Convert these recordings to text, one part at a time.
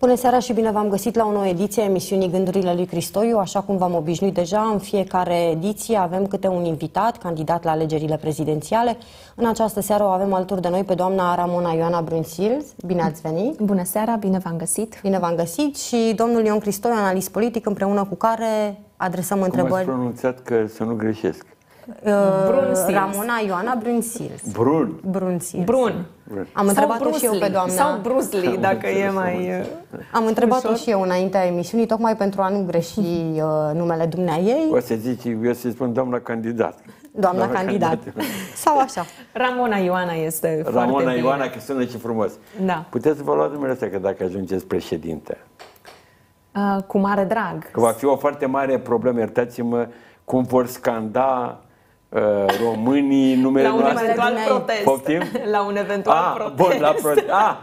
Bună seara și bine v-am găsit la o nouă ediție a emisiunii Gândurile lui Cristoiu. Așa cum v-am obișnuit deja, în fiecare ediție avem câte un invitat, candidat la alegerile prezidențiale. În această seară o avem alături de noi pe doamna Ramona Ioana Brunsil. Bine ați venit! Bună seara, bine v-am găsit! Bine v-am găsit și domnul Ion Cristoiu, analist politic, împreună cu care adresăm cum întrebări. Cum ați pronunțat că să nu greșesc? Uh, Brunsils. Ramona Ioana Brunsils. Brun. Brunsils. Brun. Brun. Am întrebat și eu pe doamna. Sau Bruce Lee, dacă e mai uh, Am întrebat și eu înaintea emisiunii, tocmai pentru a nu greși uh, numele dumnea ei. O să zici, eu să spun doamna candidat. Doamna, doamna candidat. candidat. Sau așa. Ramona Ioana este Ramona foarte Ramona Ioana, bine. că sună și frumos. Da. Puteți să vă luați numele ăsta, că dacă ajungeți președinte. Uh, cu mare drag. Că va fi o foarte mare problemă, iertați-mă, cum vor scanda Uh, românii, numele la un noastre. Eventual protest. Poftim? La un eventual ah, protest. Bun, la protest. Ah,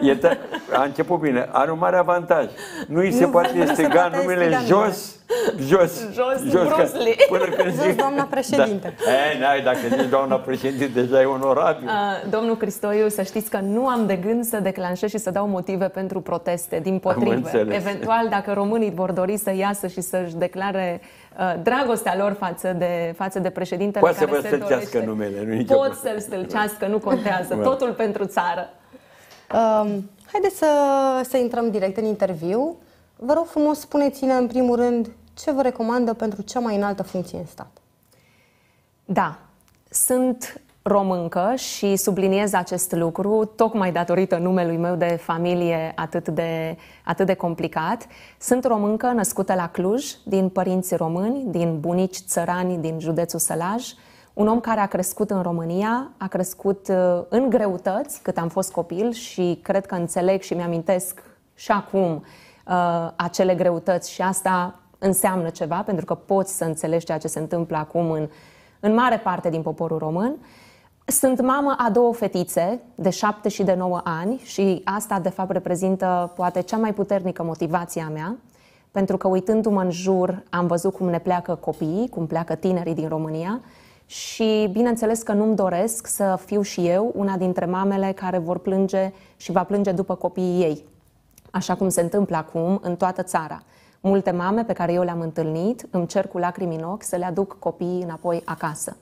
iertă, a început bine. Are un mare avantaj. Nu îi se nu poate striga numele jos, jos, jos, jos, jos până când jos zic, doamna da. președinte. Da. Eh, Ei, n-ai, dacă zici doamna președinte, deja e onorabil. Uh, domnul Cristoiu, să știți că nu am de gând să declanșez și să dau motive pentru proteste, din potrivă. Eventual, dacă românii vor dori să iasă și să-și declare uh, Uh, dragostea lor față de, față de președintele Poate care să vă se dorește. numele, nu nicio Pot să-l stâlcească, nu contează. Totul pentru țară. Um, haideți să, să intrăm direct în interviu. Vă rog frumos, spuneți-ne în primul rând ce vă recomandă pentru cea mai înaltă funcție în stat. Da, sunt româncă și subliniez acest lucru tocmai datorită numelui meu de familie atât de, atât de complicat. Sunt româncă născută la Cluj, din părinți români, din bunici țărani din județul Sălaj, un om care a crescut în România, a crescut uh, în greutăți cât am fost copil și cred că înțeleg și mi-amintesc și acum uh, acele greutăți și asta înseamnă ceva pentru că poți să înțelegi ceea ce se întâmplă acum în, în mare parte din poporul român. Uh, sunt mamă a două fetițe, de șapte și de 9 ani, și asta, de fapt, reprezintă poate cea mai puternică motivație a mea, pentru că uitându-mă în jur, am văzut cum ne pleacă copiii, cum pleacă tinerii din România și, bineînțeles, că nu-mi doresc să fiu și eu una dintre mamele care vor plânge și va plânge după copiii ei, așa cum se întâmplă acum în toată țara. Multe mame pe care eu le-am întâlnit îmi cer cu lacrimi în ochi să le aduc copiii înapoi acasă.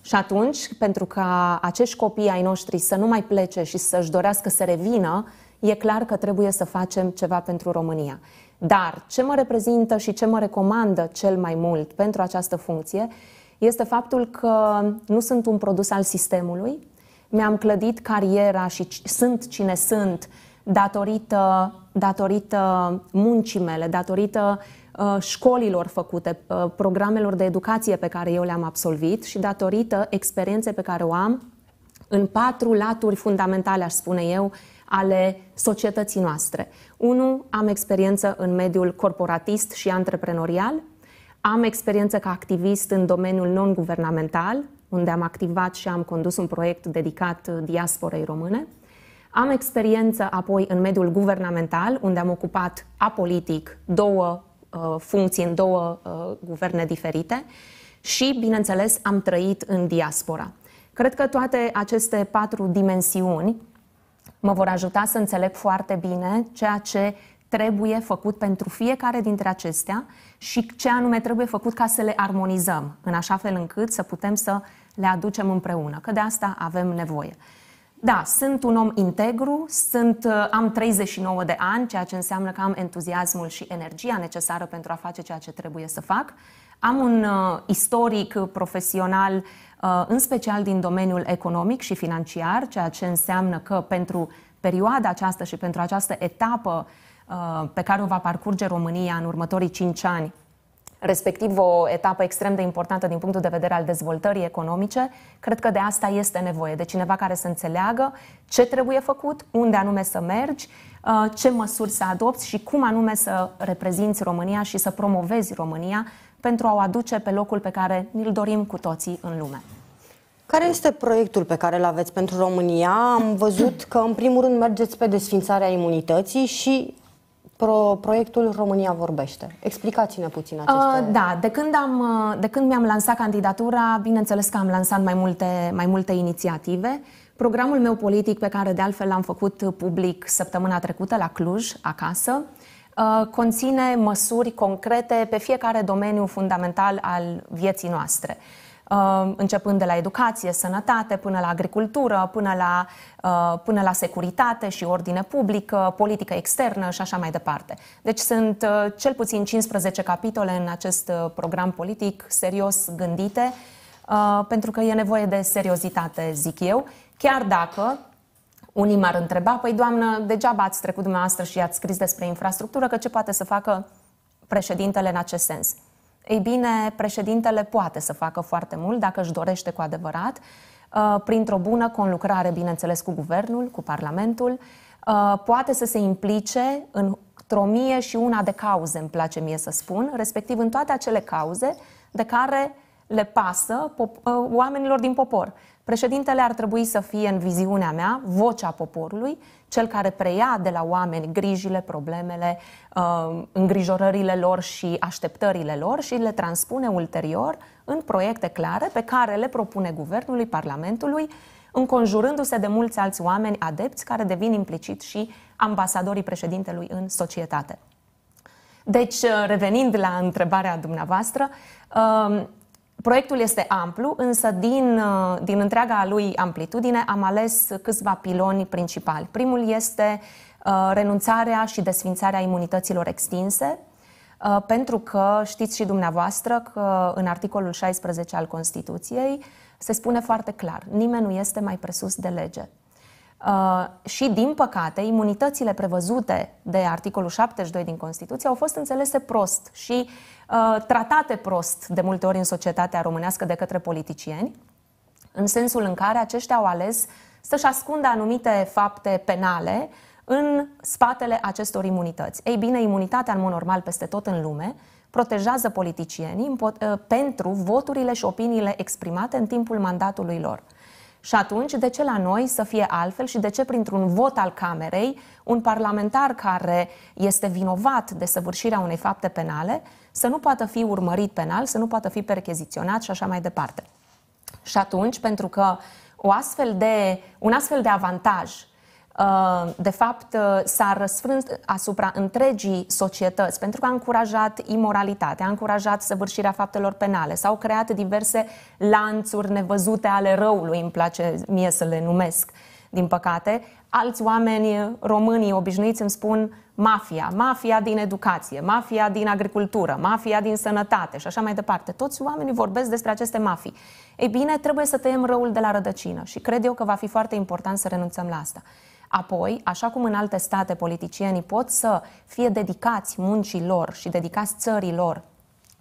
Și atunci, pentru ca acești copii ai noștri să nu mai plece și să-și dorească să revină, e clar că trebuie să facem ceva pentru România. Dar ce mă reprezintă și ce mă recomandă cel mai mult pentru această funcție este faptul că nu sunt un produs al sistemului, mi-am clădit cariera și sunt cine sunt datorită, datorită muncii mele, datorită Uh, școlilor făcute, uh, programelor de educație pe care eu le-am absolvit și datorită experiențe pe care o am în patru laturi fundamentale, aș spune eu, ale societății noastre. Unu, Am experiență în mediul corporatist și antreprenorial. Am experiență ca activist în domeniul non-guvernamental, unde am activat și am condus un proiect dedicat uh, diasporei române. Am experiență apoi în mediul guvernamental, unde am ocupat apolitic două Uh, funcții în două uh, guverne diferite și, bineînțeles, am trăit în diaspora. Cred că toate aceste patru dimensiuni mă vor ajuta să înțeleg foarte bine ceea ce trebuie făcut pentru fiecare dintre acestea și ce anume trebuie făcut ca să le armonizăm, în așa fel încât să putem să le aducem împreună, că de asta avem nevoie. Da, sunt un om integru, sunt, uh, am 39 de ani, ceea ce înseamnă că am entuziasmul și energia necesară pentru a face ceea ce trebuie să fac. Am un uh, istoric uh, profesional, uh, în special din domeniul economic și financiar, ceea ce înseamnă că pentru perioada aceasta și pentru această etapă uh, pe care o va parcurge România în următorii 5 ani, respectiv o etapă extrem de importantă din punctul de vedere al dezvoltării economice, cred că de asta este nevoie, de cineva care să înțeleagă ce trebuie făcut, unde anume să mergi, uh, ce măsuri să adopți și cum anume să reprezinți România și să promovezi România pentru a o aduce pe locul pe care îl l dorim cu toții în lume. Care este proiectul pe care îl aveți pentru România? Am văzut că, în primul rând, mergeți pe desfințarea imunității și Pro proiectul România vorbește. Explicați-ne puțin uh, aceste... Uh, da, de când, am, uh, de când mi-am lansat candidatura, bineînțeles că am lansat mai multe, mai multe inițiative. Programul meu politic, pe care de altfel l-am făcut public săptămâna trecută la Cluj, acasă, uh, conține măsuri concrete pe fiecare domeniu fundamental al vieții noastre. Uh, începând de la educație, sănătate, până la agricultură, până la, uh, până la securitate și ordine publică, politică externă și așa mai departe. Deci sunt uh, cel puțin 15 capitole în acest program politic serios gândite, pentru că e nevoie de seriozitate, zic eu, chiar dacă unii m-ar întreba, păi doamnă, degeaba ați trecut dumneavoastră și ați scris despre infrastructură, că ce poate să facă președintele în acest sens? Ei bine, președintele poate să facă foarte mult dacă își dorește cu adevărat, uh, printr-o bună conlucrare, bineînțeles, cu guvernul, cu parlamentul, uh, poate să se implice în o mie și una de cauze, îmi place mie să spun, respectiv în toate acele cauze de care le pasă uh, oamenilor din popor. Președintele ar trebui să fie, în viziunea mea, vocea poporului, cel care preia de la oameni grijile, problemele, uh, îngrijorările lor și așteptările lor și le transpune ulterior în proiecte clare pe care le propune guvernului, parlamentului, înconjurându-se de mulți alți oameni adepți care devin implicit și ambasadorii președintelui în societate. Deci, uh, revenind la întrebarea dumneavoastră, uh, Proiectul este amplu, însă din, uh, din întreaga lui amplitudine am ales câțiva piloni principali. Primul este uh, renunțarea și desfințarea imunităților extinse, uh, pentru că știți și dumneavoastră că în articolul 16 al Constituției se spune foarte clar, nimeni nu este mai presus de lege. Uh, și, din păcate, imunitățile prevăzute de articolul 72 din Constituție au fost înțelese prost și uh, tratate prost de multe ori în societatea românească de către politicieni, în sensul în care aceștia au ales să-și ascundă anumite fapte penale în spatele acestor imunități. Ei bine, imunitatea, în mod normal, peste tot în lume, protejează politicienii uh, pentru voturile și opiniile exprimate în timpul mandatului lor. Și atunci, de ce la noi să fie altfel și de ce printr-un vot al Camerei, un parlamentar care este vinovat de săvârșirea unei fapte penale să nu poată fi urmărit penal, să nu poată fi percheziționat și așa mai departe. Și atunci, pentru că o astfel de, un astfel de avantaj Uh, de fapt uh, s-a răsfrânt asupra întregii societăți pentru că a încurajat imoralitatea, a încurajat săvârșirea faptelor penale, s-au creat diverse lanțuri nevăzute ale răului, îmi place mie să le numesc, din păcate. Alți oameni românii obișnuiți îmi spun mafia, mafia din educație, mafia din agricultură, mafia din sănătate și așa mai departe. Toți oamenii vorbesc despre aceste mafii. Ei bine, trebuie să tăiem răul de la rădăcină și cred eu că va fi foarte important să renunțăm la asta. Apoi, așa cum în alte state politicienii pot să fie dedicați muncii lor și dedicați țării lor,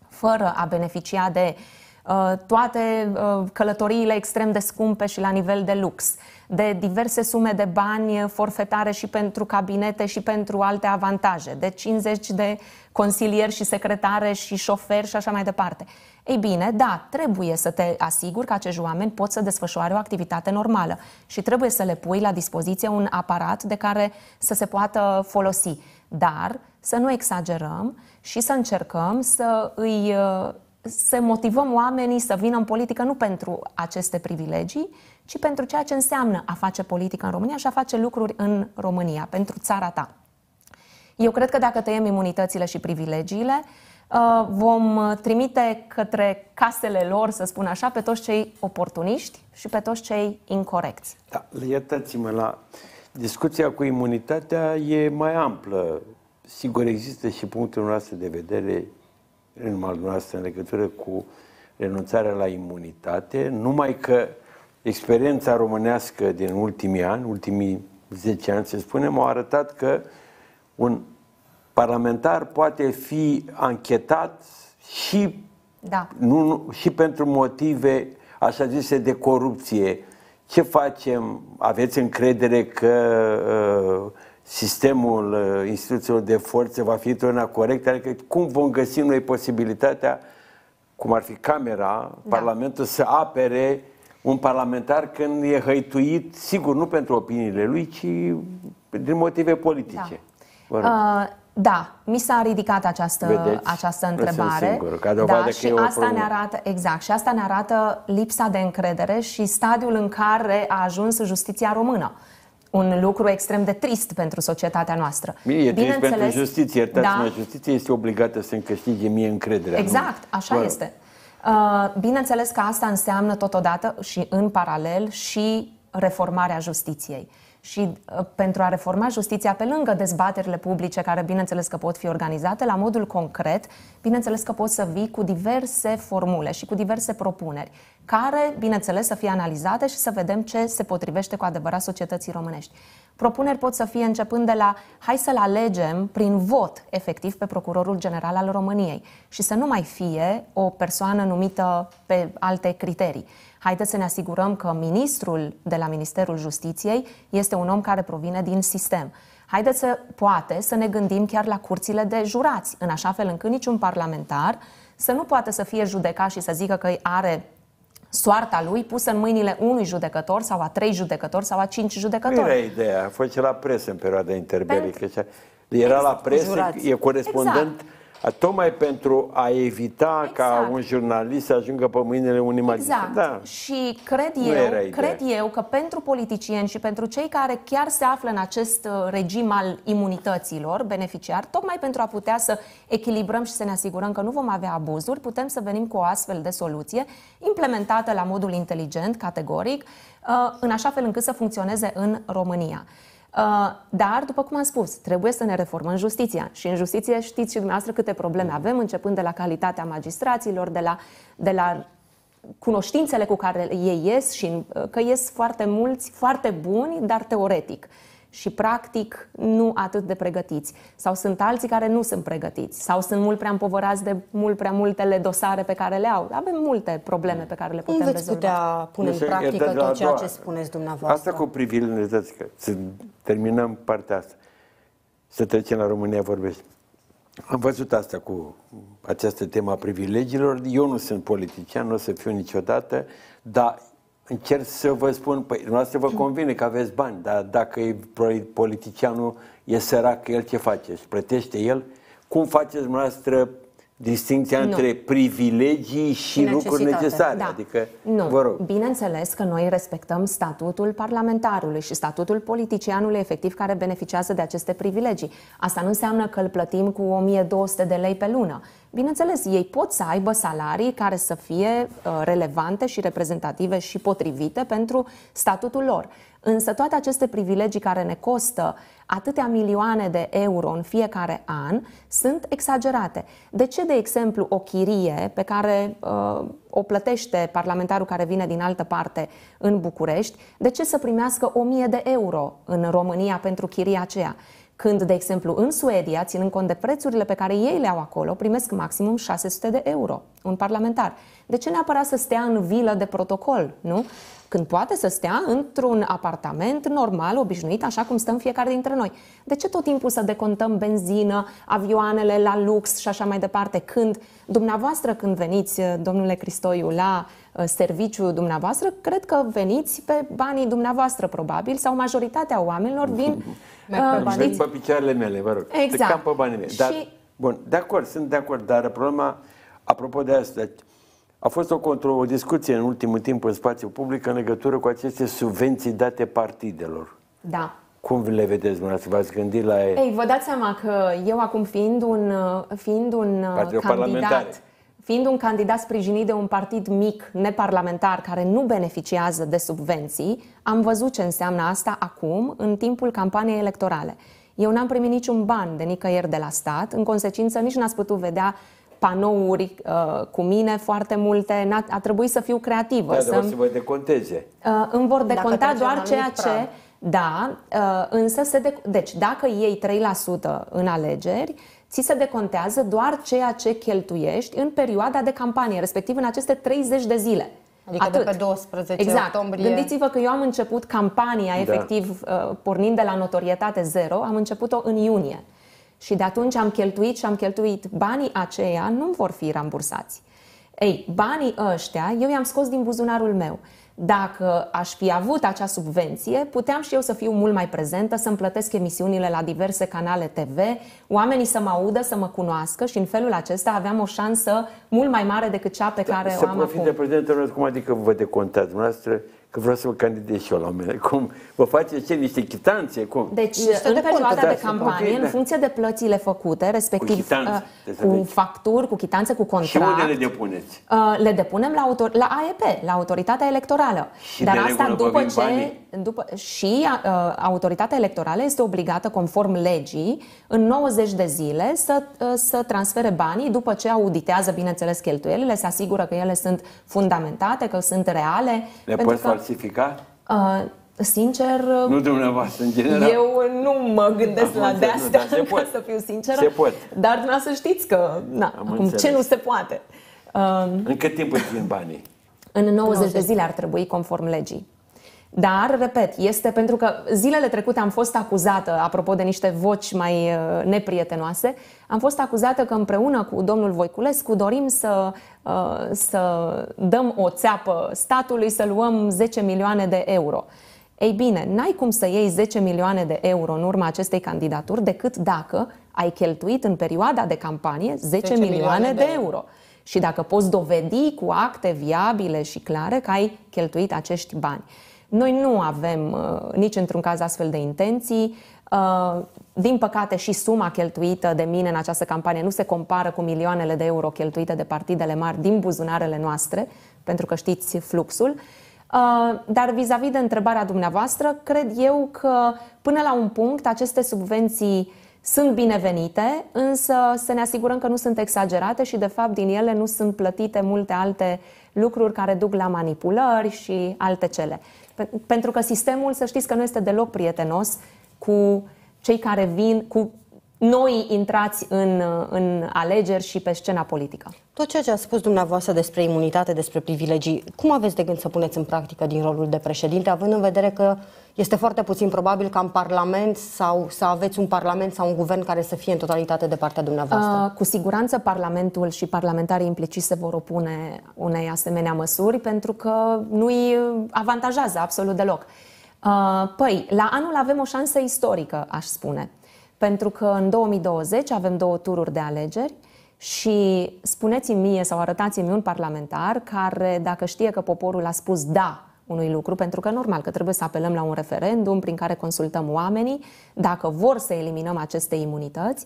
fără a beneficia de uh, Uh, toate uh, călătoriile extrem de scumpe și la nivel de lux, de diverse sume de bani forfetare și pentru cabinete și pentru alte avantaje, de 50 de consilieri și secretare și șoferi și așa mai departe. Ei bine, da, trebuie să te asiguri că acești oameni pot să desfășoare o activitate normală și trebuie să le pui la dispoziție un aparat de care să se poată folosi. Dar să nu exagerăm și să încercăm să îi uh, să motivăm oamenii să vină în politică nu pentru aceste privilegii, ci pentru ceea ce înseamnă a face politică în România și a face lucruri în România, pentru țara ta. Eu cred că dacă tăiem imunitățile și privilegiile, uh, vom trimite către casele lor, să spun așa, pe toți cei oportuniști și pe toți cei incorrecți. Da, iertați-mă la... Discuția cu imunitatea e mai amplă. Sigur, există și punctul noastră de vedere în dumneavoastră în legătură cu renunțarea la imunitate, numai că experiența românească din ultimii ani, ultimii 10 ani, să spunem, au arătat că un parlamentar poate fi anchetat și, da. nu, și pentru motive așa zise de corupție. Ce facem? Aveți încredere că uh, sistemul uh, instituțiilor de forță va fi totdeauna corect, adică cum vom găsi noi posibilitatea, cum ar fi camera, da. Parlamentul să apere un parlamentar când e hăituit, sigur, nu pentru opiniile lui, ci din motive politice. Da. Uh, da, mi s-a ridicat această, Vedeți? această întrebare. Singur, da, și asta ne arată, exact, și asta ne arată lipsa de încredere și stadiul în care a ajuns justiția română. Uh, un lucru extrem de trist pentru societatea noastră. Bine, e trist pentru justiție, iertați-mă, da. justiție este obligată să-mi câștige mie încrederea. Exact, nu? așa Bă. este. Uh, bineînțeles că asta înseamnă totodată și în paralel și reformarea justiției și uh, pentru a reforma justiția, pe lângă dezbaterile publice, care bineînțeles că pot fi organizate, la modul concret, bineînțeles că poți să vii cu diverse formule și cu diverse propuneri, care, bineînțeles, să fie analizate și să vedem ce se potrivește cu adevărat societății românești. Propuneri pot să fie începând de la hai să-l alegem prin vot efectiv pe Procurorul General al României și să nu mai fie o persoană numită pe alte criterii. Haideți să ne asigurăm că ministrul de la Ministerul Justiției este un om care provine din sistem. Haideți să, poate, să ne gândim chiar la curțile de jurați, în așa fel încât niciun parlamentar să nu poată să fie judecat și să zică că are soarta lui pusă în mâinile unui judecător sau a trei judecători sau a cinci judecători. Nu era ideea, a fost și la presă în perioada interbelică. Pentru... Era exact, la presă, jurați. e corespondent exact Tocmai pentru a evita exact. ca un jurnalist să ajungă pe mâinile unui magistrat. Exact. Da. Și cred eu, cred eu că pentru politicieni și pentru cei care chiar se află în acest uh, regim al imunităților beneficiar, tocmai pentru a putea să echilibrăm și să ne asigurăm că nu vom avea abuzuri, putem să venim cu o astfel de soluție implementată la modul inteligent, categoric, uh, în așa fel încât să funcționeze în România. Uh, dar, după cum am spus, trebuie să ne reformăm justiția. Și în justiție știți și dumneavoastră câte probleme mm. avem, începând de la calitatea magistraților, de la, de la cunoștințele cu care ei ies și uh, că ies foarte mulți, foarte buni, dar teoretic și practic nu atât de pregătiți. Sau sunt alții care nu sunt pregătiți sau sunt mult prea împovărați de mult prea multele dosare pe care le au. Avem multe probleme pe care le putem rezolva. veți putea pune deci, în practică tot ceea doua. ce spuneți dumneavoastră. Asta cu privilegiatăți, că să terminăm partea asta. Să trecem la România vorbește. Am văzut asta cu această temă a privilegiilor. Eu nu sunt politician, nu o să fiu niciodată, dar încerc să vă spun, păi dumneavoastră vă convine că aveți bani, dar dacă e politicianul e sărac, el ce face? Își plătește el? Cum faceți dumneavoastră Distinția nu. între privilegii și Necesitate. lucruri necesare. Da. Adică, nu. vă rog. Bineînțeles că noi respectăm statutul parlamentarului și statutul politicianului efectiv care beneficiază de aceste privilegii. Asta nu înseamnă că îl plătim cu 1200 de lei pe lună. Bineînțeles, ei pot să aibă salarii care să fie uh, relevante și reprezentative și potrivite pentru statutul lor. Însă toate aceste privilegii care ne costă atâtea milioane de euro în fiecare an sunt exagerate. De ce, de exemplu, o chirie pe care uh, o plătește parlamentarul care vine din altă parte în București, de ce să primească 1000 de euro în România pentru chiria aceea? Când, de exemplu, în Suedia, ținând cont de prețurile pe care ei le au acolo, primesc maximum 600 de euro un parlamentar. De ce neapărat să stea în vilă de protocol, nu? Când poate să stea într-un apartament normal, obișnuit, așa cum stăm fiecare dintre noi. De ce tot timpul să decontăm benzină, avioanele la lux și așa mai departe, când dumneavoastră, când veniți, domnule Cristoiu, la uh, serviciu dumneavoastră, cred că veniți pe banii dumneavoastră, probabil, sau majoritatea oamenilor vin Merg uh, bani. Merg pe picioarele mele, vă rog. Exact. Cam pe banii mei. Dar, și... Bun, de acord, sunt de acord, dar problema, apropo de asta, a fost o, contro- o discuție în ultimul timp în spațiu public în legătură cu aceste subvenții date partidelor. Da. Cum le vedeți dumneavoastră? V-ați gândit la... Ei, vă dați seama că eu acum fiind un, fiind un Partidul candidat fiind un candidat sprijinit de un partid mic, neparlamentar, care nu beneficiază de subvenții, am văzut ce înseamnă asta acum, în timpul campaniei electorale. Eu n-am primit niciun ban de nicăieri de la stat, în consecință nici n-ați putut vedea panouri uh, cu mine foarte multe, a a trebuit să fiu creativă. Da, să vă deconteze. Uh, îmi vor deconta doar ceea ce... Da, uh, însă se... De- deci, dacă iei 3% în alegeri, ți se decontează doar ceea ce cheltuiești în perioada de campanie, respectiv în aceste 30 de zile. Adică Atât. de pe 12 exact. octombrie. Gândiți-vă că eu am început campania, da. efectiv, uh, pornind de la notorietate zero, am început-o în iunie. Și de atunci am cheltuit și am cheltuit banii aceia, nu vor fi rambursați. Ei, banii ăștia eu i-am scos din buzunarul meu. Dacă aș fi avut acea subvenție, puteam și eu să fiu mult mai prezentă, să-mi plătesc emisiunile la diverse canale TV, oamenii să mă audă, să mă cunoască și în felul acesta aveam o șansă mult mai mare decât cea pe da, care Dar o am acum. Să fi de prezentă, cum adică vă decontați dumneavoastră? că vreau să mă candidez și eu la mine. Cum? Vă faceți ce? Niște chitanțe? Cum? Deci, în perioada de, campanie, în da. funcție de plățile făcute, respectiv cu, chitanțe, uh, cu facturi, cu chitanțe, cu contract. Și unde le depuneți? Uh, le depunem la, autor- la AEP, la Autoritatea Electorală. Și Dar asta după ce... După, și uh, Autoritatea Electorală este obligată, conform legii, în 90 de zile să, uh, să transfere banii după ce auditează, bineînțeles, cheltuielile, se asigură că ele sunt fundamentate, că sunt reale. Le pentru că falsifica? Uh, sincer... Nu dumneavoastră, în general. Eu nu mă gândesc Am la de asta, nu, da, se poate. să fiu sinceră. Se poate. Dar dumneavoastră știți că, na, Am acum, înțeles. ce nu se poate? Uh, în cât timp îți vin banii? În 90 de zile ar trebui, conform legii. Dar, repet, este pentru că zilele trecute am fost acuzată, apropo de niște voci mai uh, neprietenoase, am fost acuzată că împreună cu domnul Voiculescu dorim să Uh, să dăm o țeapă statului, să luăm 10 milioane de euro. Ei bine, n-ai cum să iei 10 milioane de euro în urma acestei candidaturi decât dacă ai cheltuit în perioada de campanie 10, 10 milioane, milioane de, de euro. euro. Și dacă poți dovedi cu acte viabile și clare că ai cheltuit acești bani. Noi nu avem uh, nici într-un caz astfel de intenții. Uh, din păcate și suma cheltuită de mine în această campanie nu se compară cu milioanele de euro cheltuite de partidele mari din buzunarele noastre, pentru că știți fluxul. Uh, dar vis-a-vis de întrebarea dumneavoastră, cred eu că până la un punct aceste subvenții sunt binevenite, însă să ne asigurăm că nu sunt exagerate și, de fapt, din ele nu sunt plătite multe alte lucruri care duc la manipulări și alte cele. Pentru că sistemul, să știți că nu este deloc prietenos cu cei care vin, cu noi intrați în, în alegeri și pe scena politică. Tot ceea ce a spus dumneavoastră despre imunitate, despre privilegii, cum aveți de gând să puneți în practică din rolul de președinte, având în vedere că este foarte puțin probabil ca în Parlament sau să aveți un Parlament sau un guvern care să fie în totalitate de partea dumneavoastră? Uh, cu siguranță Parlamentul și parlamentarii implicit se vor opune unei asemenea măsuri pentru că nu i uh, avantajează absolut deloc. Uh, Uh, păi, la anul avem o șansă istorică, aș spune, pentru că în 2020 avem două tururi de alegeri și spuneți-mi mie sau arătați-mi un parlamentar care, dacă știe că poporul a spus da unui lucru, pentru că normal că trebuie să apelăm la un referendum prin care consultăm oamenii dacă vor să eliminăm aceste imunități,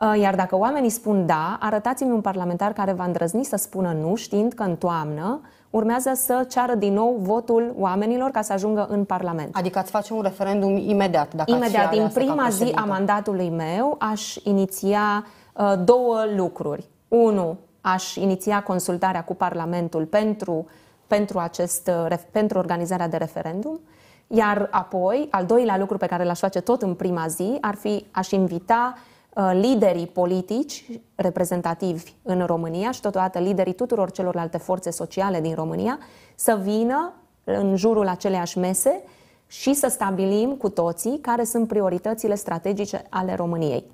uh, iar dacă oamenii spun da, arătați-mi un parlamentar care va îndrăzni să spună nu, știind că în toamnă uh, urmează să ceară din nou votul oamenilor ca să ajungă în Parlament. Adică ați face un referendum imediat, dacă Imediat, din prima zi a mandatului meu, aș iniția uh, două lucruri. Unu, aș iniția consultarea cu Parlamentul pentru, pentru, acest, uh, pentru organizarea de referendum. Iar apoi, al doilea lucru pe care l-aș face tot în prima zi ar fi, aș invita uh, Uh, liderii politici reprezentativi în România și totodată liderii tuturor celorlalte forțe sociale din România să vină în jurul aceleiași mese și să stabilim cu toții care sunt prioritățile strategice ale României.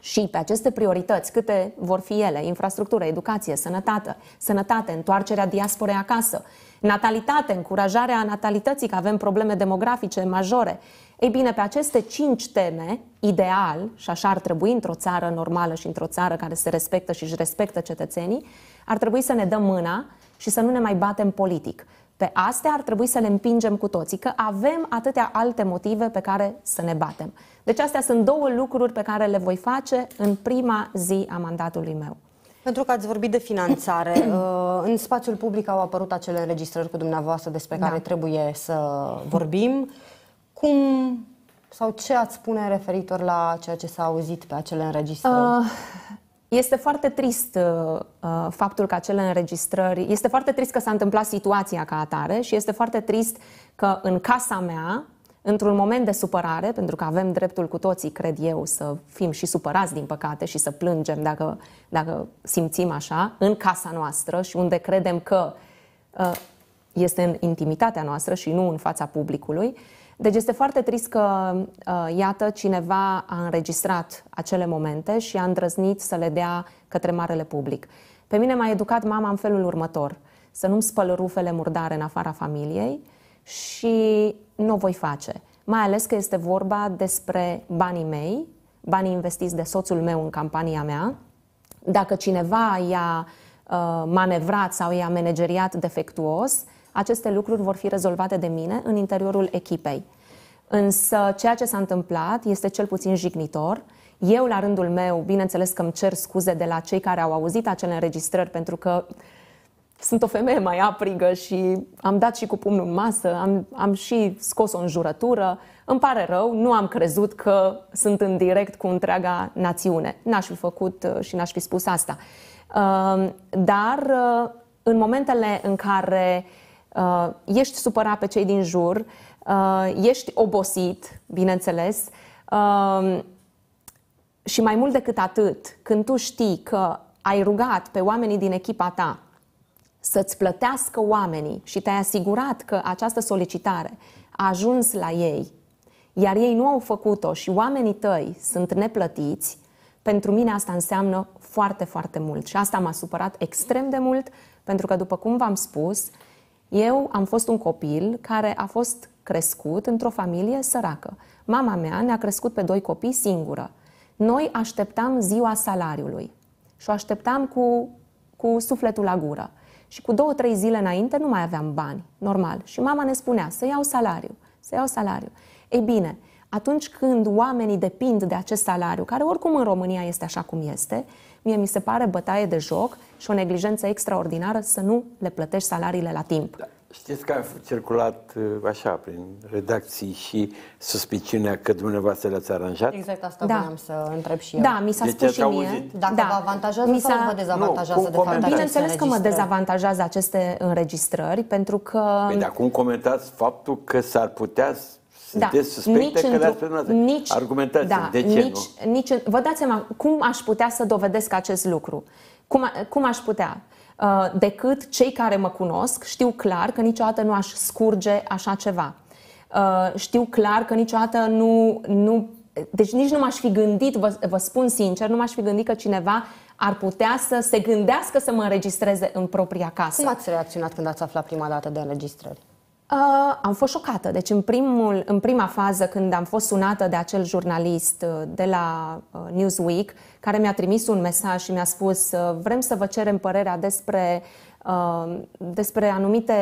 Și pe aceste priorități, câte vor fi ele, infrastructură, educație, sănătate, sănătate, întoarcerea diasporei acasă, natalitate, încurajarea natalității, că avem probleme demografice majore, ei bine, pe aceste cinci teme, ideal, și așa ar trebui într-o țară normală și într-o țară care se respectă și își respectă cetățenii, ar trebui să ne dăm mâna și să nu ne mai batem politic. Pe astea ar trebui să le împingem cu toții, că avem atâtea alte motive pe care să ne batem. Deci astea sunt două lucruri pe care le voi face în prima zi a mandatului meu. Pentru că ați vorbit de finanțare, uh, în spațiul public au apărut acele înregistrări cu dumneavoastră despre da. care da. trebuie să vorbim. Cum sau ce ați spune referitor la ceea ce s-a auzit pe acele înregistrări? Uh, este foarte trist uh, uh, faptul că acele înregistrări. Este foarte trist că s-a întâmplat situația ca atare și este foarte trist că în casa mea, într-un moment de supărare, pentru că avem dreptul cu toții, cred eu, să fim și supărați, din păcate, și să plângem dacă, dacă simțim așa, în casa noastră și unde credem că este în intimitatea noastră și nu în fața publicului. Uh, deci este foarte trist că, uh, iată, cineva a înregistrat acele momente și a îndrăznit să le dea către marele public. Pe mine m-a educat mama în felul următor, să nu-mi spăl rufele murdare în afara familiei și nu o voi face. Mai ales că este vorba despre banii mei, banii investiți de soțul meu în campania mea. Dacă cineva i-a uh, manevrat sau i-a manageriat defectuos, aceste lucruri vor fi rezolvate de mine în interiorul echipei. Însă ceea ce s-a întâmplat este cel puțin jignitor. Eu, la rândul meu, bineînțeles că îmi cer scuze de la cei care au auzit acele înregistrări, pentru că sunt o femeie mai aprigă și am dat și cu pumnul în masă, am, am și scos o înjurătură. Îmi pare rău, nu am crezut că sunt în direct cu întreaga națiune. N-aș fi făcut uh, și n-aș fi spus asta. Uh, dar uh, în momentele în care uh, uh, ești supărat pe cei din jur, uh, ești obosit, bineînțeles, uh, și mai mult decât atât, când tu știi că ai rugat pe oamenii din echipa ta să-ți plătească oamenii și te-ai asigurat că această solicitare a ajuns la ei, iar ei nu au făcut-o și oamenii tăi sunt neplătiți, pentru mine asta înseamnă foarte, foarte mult. Și asta m-a supărat extrem de mult, pentru că, după cum v-am spus, eu am fost un copil care a fost crescut într-o familie săracă. Mama mea ne-a crescut pe doi copii singură. Noi așteptam ziua salariului și o așteptam cu, cu sufletul la gură. Și cu două, trei zile înainte nu mai aveam bani, normal. Și mama ne spunea să iau salariu, să iau salariu. Ei bine, atunci când oamenii depind de acest salariu, care oricum în România este așa cum este, mie mi se pare bătaie de joc și o neglijență extraordinară să nu le plătești salariile la timp. Da. Știți că a circulat uh, așa prin redacții și suspiciunea că dumneavoastră le-ați aranjat? Exact asta da. vreau să întreb și eu. Da, mi s-a deci spus și mie. Dacă da. vă avantajează mi sau vă dezavantajează nu, de fapt Bineînțeles că mă dezavantajează aceste înregistrări, pentru că... Păi, de acum comentați faptul că s-ar putea sunteți da, nici că le-ați nici, Argumentați da, de ce nici, nu? Nici, vă dați seama cum aș putea să dovedesc acest lucru. Cum, cum aș putea? Uh, decât cei care mă cunosc știu clar că niciodată nu aș scurge așa ceva. Uh, știu clar că niciodată nu, nu deci nici nu m-aș fi gândit, vă, vă spun sincer, nu m-aș fi gândit că cineva ar putea să se gândească să mă înregistreze în propria casă. Cum ați reacționat când ați aflat prima dată de înregistrări? Uh, am fost șocată. Deci, în, primul, în prima fază, când am fost sunată de acel jurnalist uh, de la uh, Newsweek, care mi-a trimis un mesaj și mi-a spus uh, vrem să vă cerem părerea despre, uh, despre anumite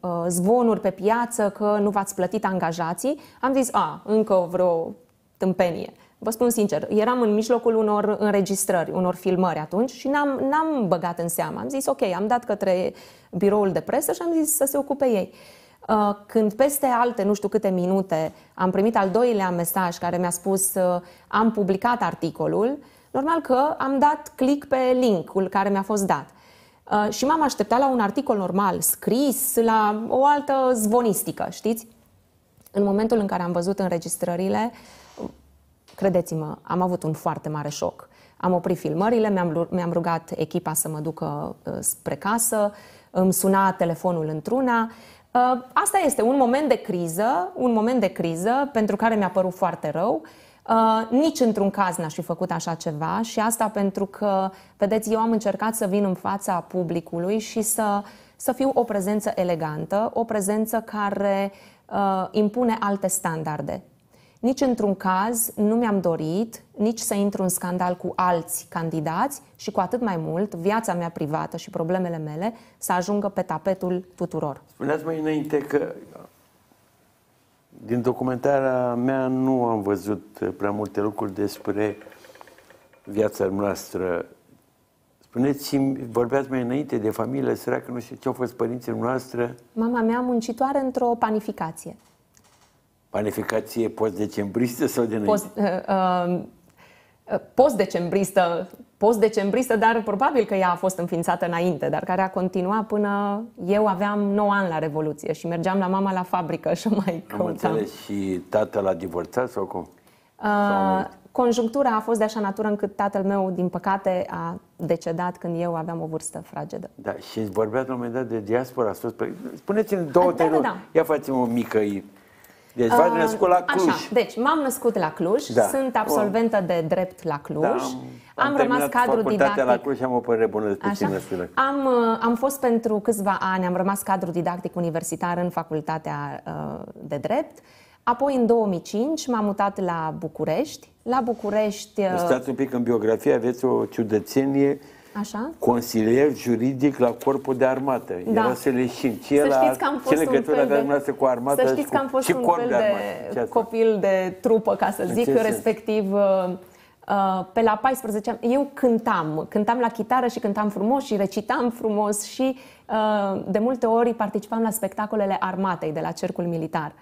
uh, zvonuri pe piață că nu v-ați plătit angajații, am zis, a, încă vreo tâmpenie. Vă spun sincer, eram în mijlocul unor înregistrări, unor filmări atunci și n-am, n-am băgat în seamă. Am zis, ok, am dat către biroul de presă și am zis să se ocupe ei. Uh, Uh, când peste alte nu știu câte minute am primit al doilea mesaj care mi-a spus uh, am publicat articolul, normal că am dat click pe linkul care mi-a fost dat. Uh, și m-am așteptat la un articol normal, scris, la o altă zvonistică, știți? În momentul în care am văzut înregistrările, credeți-mă, am avut un foarte mare șoc. Am oprit filmările, mi-am, mi rugat echipa să mă ducă spre casă, îmi suna telefonul într-una, Uh, asta este un moment de criză, un moment de criză pentru care mi-a părut foarte rău. Uh, nici într-un caz n-aș fi făcut așa ceva și asta pentru că, vedeți, eu am încercat să vin în fața publicului și să, să fiu o prezență elegantă, o prezență care uh, impune alte standarde. Nici într-un caz nu mi-am dorit nici să intru în scandal cu alți candidați și cu atât mai mult viața mea privată și problemele mele să ajungă pe tapetul tuturor. Spuneați mai înainte că din documentarea mea nu am văzut prea multe lucruri despre viața noastră. Spuneți-mi, vorbeați mai înainte de familie săracă, nu știu ce au fost părinții noastre. Mama mea muncitoare într-o panificație. Panificație post-decembristă sau de Post, uh, um, uh, post-decembristă, post-decembristă, dar probabil că ea a fost înființată înainte, dar care a continuat până eu aveam 9 ani la Revoluție și mergeam la mama la fabrică și mai căutam. Am înțeles. Și tatăl a divorțat sau cum? Uh, sau conjunctura a fost de așa natură încât tatăl meu, din păcate, a decedat când eu aveam o vârstă fragedă. Da, și vorbea la un moment dat de diaspora. Spuneți-mi două, ah, da, da, da. Ia faceți o mică deci v-ați uh, născut la Cluj. Așa, deci m-am născut la Cluj, da. sunt absolventă de drept la Cluj. Da, am, am rămas cadru didactic. la Cluj am o părere bună despre așa. am, uh, am fost pentru câțiva ani, am rămas cadru didactic universitar în facultatea uh, de drept. Apoi, în 2005, m-am mutat la București. La București... Uh, Stați un pic în biografie, aveți o ciudățenie Așa? Consilier juridic la corpul de armată. Da. Era seleșin. Ce, să știți că am fost ce legătură avea dumneavoastră cu armata să știți și, că am fost și un fel de, de copil de trupă, ca să zic, respectiv... Uh, uh, pe la 14 ani, eu cântam, cântam la chitară și cântam frumos și recitam frumos și uh, de multe ori participam la spectacolele armatei de la cercul militar.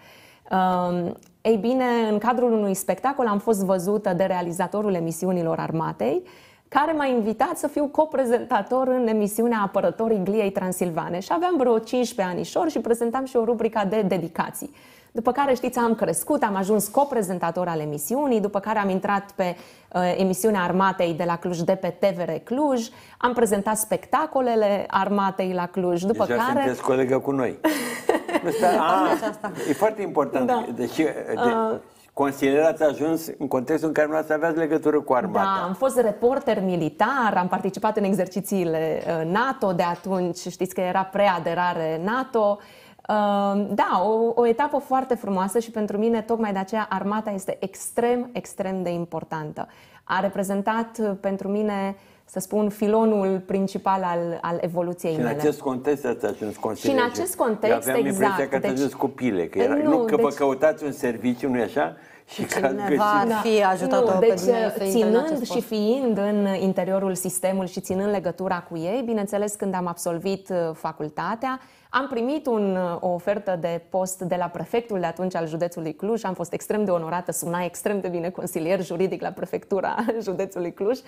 Uh, ei bine, în cadrul unui spectacol am fost văzută de realizatorul emisiunilor armatei uh, care m-a invitat să fiu coprezentator în emisiunea Apărătorii Gliei Transilvane și aveam vreo 15 anișori și prezentam și o rubrica de dedicații. După care, știți, am crescut, am ajuns coprezentator al emisiunii, după care am intrat pe uh, emisiunea armatei de la Cluj, de pe TVR Cluj, am prezentat spectacolele armatei la Cluj, după deci care... sunteți colegă cu noi. Asta, ah, a, e foarte important. Da. Deci, de, uh, Consilier ați ajuns în contextul în care nu ați avea legătură cu armata. Da, am fost reporter militar, am participat în exercițiile uh, NATO de atunci, știți că era preaderare NATO. Uh, Ehm, da, o, o etapă foarte frumoasă și pentru mine tocmai de aceea armata este extrem, extrem de importantă. A reprezentat uh, pentru mine să spun, filonul principal al, al evoluției și mele. în acest context ați ajuns consilier. Și în acest context, aveam exact. Aveam că ați deci, ajuns cu pile, că, era, nu, nu, că deci, vă căutați un serviciu, nu-i așa? Și că cineva ar fi da. ajutat nu, deci, ținând și fiind în interiorul sistemului și ținând legătura cu ei, bineînțeles, când am absolvit uh, facultatea, am primit un, o ofertă de post de la prefectul de atunci al județului Cluj. Am fost extrem de onorată, suna extrem de bine consilier juridic la prefectura județului Cluj.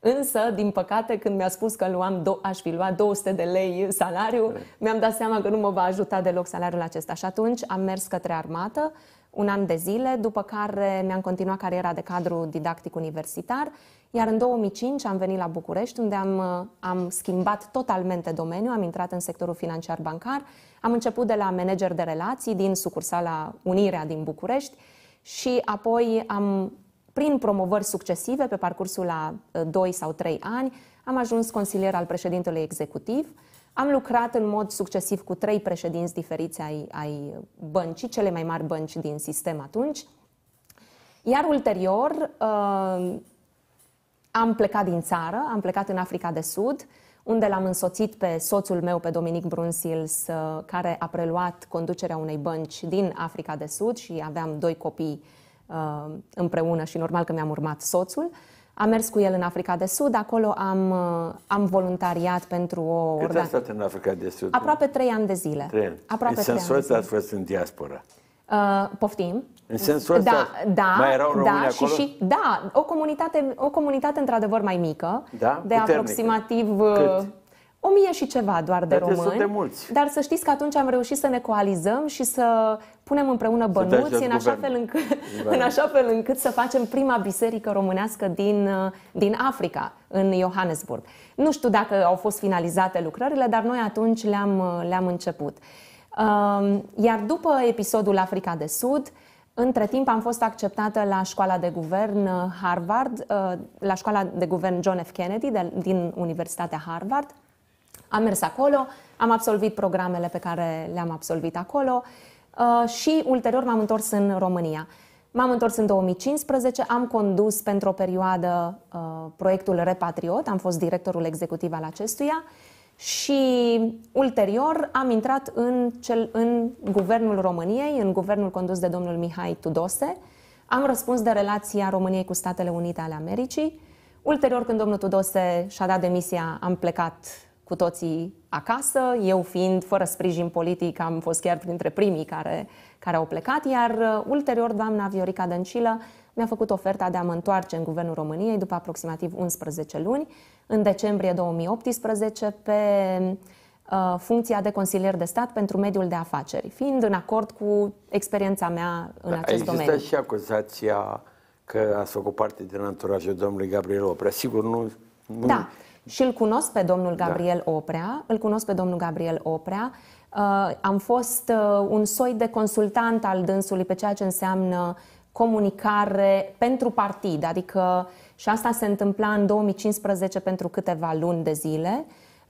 Însă, din păcate, când mi-a spus că luam do- aș fi luat 200 de lei salariu, mi-am dat seama că nu mă va ajuta deloc salariul acesta. Și atunci am mers către armată un an de zile, după care mi-am continuat cariera de cadru didactic universitar iar în 2005 am venit la București, unde am, uh, am schimbat totalmente domeniul, am intrat în sectorul financiar bancar, am început de la manager de relații din sucursala Unirea din București și apoi am prin promovări succesive pe parcursul la 2 uh, sau 3 ani, am ajuns consilier al președintelui executiv. Am lucrat în mod succesiv cu trei președinți diferiți ai, ai băncii, cele mai mari bănci din sistem atunci. Iar ulterior, uh, am plecat din țară, am plecat în Africa de Sud, unde l-am însoțit pe soțul meu, pe Dominic Brunsils, uh, care a preluat conducerea unei bănci din Africa de Sud și aveam doi copii uh, împreună și normal că mi-am urmat soțul. Am mers cu el în Africa de Sud, acolo am, uh, am voluntariat pentru o... Cât ai stat în Africa de Sud? Aproape trei ani de zile. Trei ani. Aproape deci trei ani de zile. fost în diaspora. Uh, poftim. În sensul ăsta da, da, mai erau da, acolo? Și, și, da, o comunitate, o comunitate într-adevăr mai mică, da? de Puternică. aproximativ uh, o mie și ceva doar de, de români. mulți. Dar să știți că atunci am reușit să ne coalizăm și să punem împreună bănuți în așa, fel încât, în așa fel încât să facem prima biserică românească din, uh, din Africa, în Johannesburg. Nu știu dacă au fost finalizate lucrările, dar noi atunci le-am, le-am început. Uh, iar după episodul Africa de Sud, între timp am fost acceptată la școala de guvern uh, Harvard, uh, la școala de guvern John F. Kennedy din Universitatea Harvard. Am mers acolo, am absolvit programele pe care le-am absolvit acolo uh, și ulterior m-am întors în România. M-am întors în 2015, am condus pentru o perioadă proiectul Repatriot, am fost directorul executiv al acestuia și ulterior am intrat în, cel, în guvernul României, în guvernul condus de domnul Mihai Tudose. Am răspuns de relația României cu Statele Unite ale Americii. Ulterior, când domnul Tudose și-a dat demisia, am plecat cu toții acasă. Eu fiind fără sprijin politic, am fost chiar printre primii care, care au plecat, iar uh, ulterior doamna Viorica Dăncilă mi-a făcut oferta de a mă întoarce în Guvernul României după aproximativ 11 luni, în decembrie 2018, pe uh, funcția de consilier de stat pentru mediul de afaceri, fiind în acord cu experiența mea în da, acest acest domeniu. Există și acuzația că ați făcut parte din anturajul domnului Gabriel Oprea. Sigur, nu... nu... Da, și îl cunosc pe domnul da. Gabriel da. Oprea, îl cunosc pe domnul Gabriel Oprea. Uh, am fost uh, un soi de consultant al dânsului pe ceea ce înseamnă uh, comunicare pentru partid, adică și asta se întâmpla în 2015 pentru câteva luni de zile.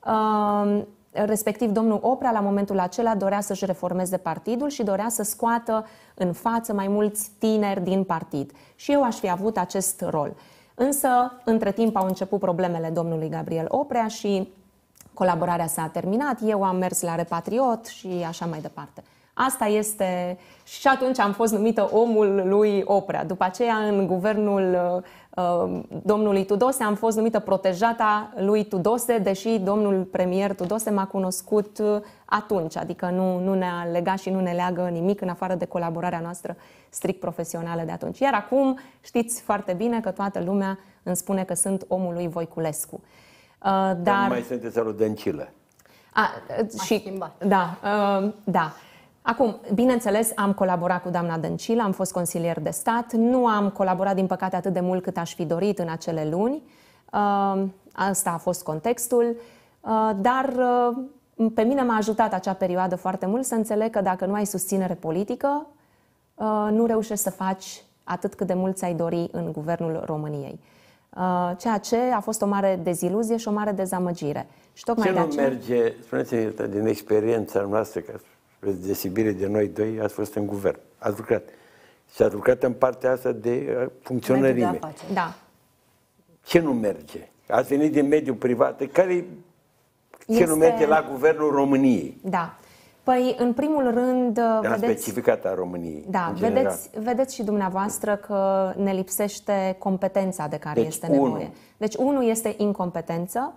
Um, respectiv, domnul Oprea, la momentul acela, dorea să-și reformeze partidul și dorea să scoată în față mai mulți tineri din partid. Și eu aș fi avut acest rol. Însă, între timp au început problemele domnului Gabriel Oprea și colaborarea s-a terminat, eu am mers la Repatriot și așa mai departe. Asta este și atunci am fost numită omul lui Oprea. După aceea, în guvernul uh, um, domnului Tudose, am fost numită protejata lui Tudose, deși domnul premier Tudose m-a cunoscut uh, atunci, adică nu, nu ne-a legat și nu ne leagă nimic în afară de colaborarea noastră strict profesională de atunci. Iar acum știți foarte bine că toată lumea îmi spune că sunt omul lui Voiculescu. Uh, dar... Nu mai sunteți alu Dencilă. A, și, schimbat. da, uh, da. Acum, bineînțeles, am colaborat cu doamna Dăncilă, am fost consilier de stat, nu am colaborat, din păcate, atât de mult cât aș fi dorit în acele luni. Uh, asta a fost contextul, uh, dar uh, pe mine m-a ajutat acea perioadă foarte mult să înțeleg că dacă nu ai susținere politică, nu reușești să faci atât cât de mult ți-ai dori în guvernul României. Ceea ce a fost o mare deziluzie și o mare dezamăgire. Și tocmai ce de aceea... nu merge, spuneți-mi din experiența noastră, că spre desibire de noi doi, ați fost în guvern, ați lucrat. Și ați lucrat în partea asta de uh, funcționărime. De da. Ce nu merge? Ați venit din mediul privat, care este... ce nu merge la guvernul României? Da. Păi, în primul rând, Dar uh, vedeți... a României, Da, vedeți, vedeți și dumneavoastră că ne lipsește competența de care deci, este nevoie. Unu. Deci, unul este incompetență,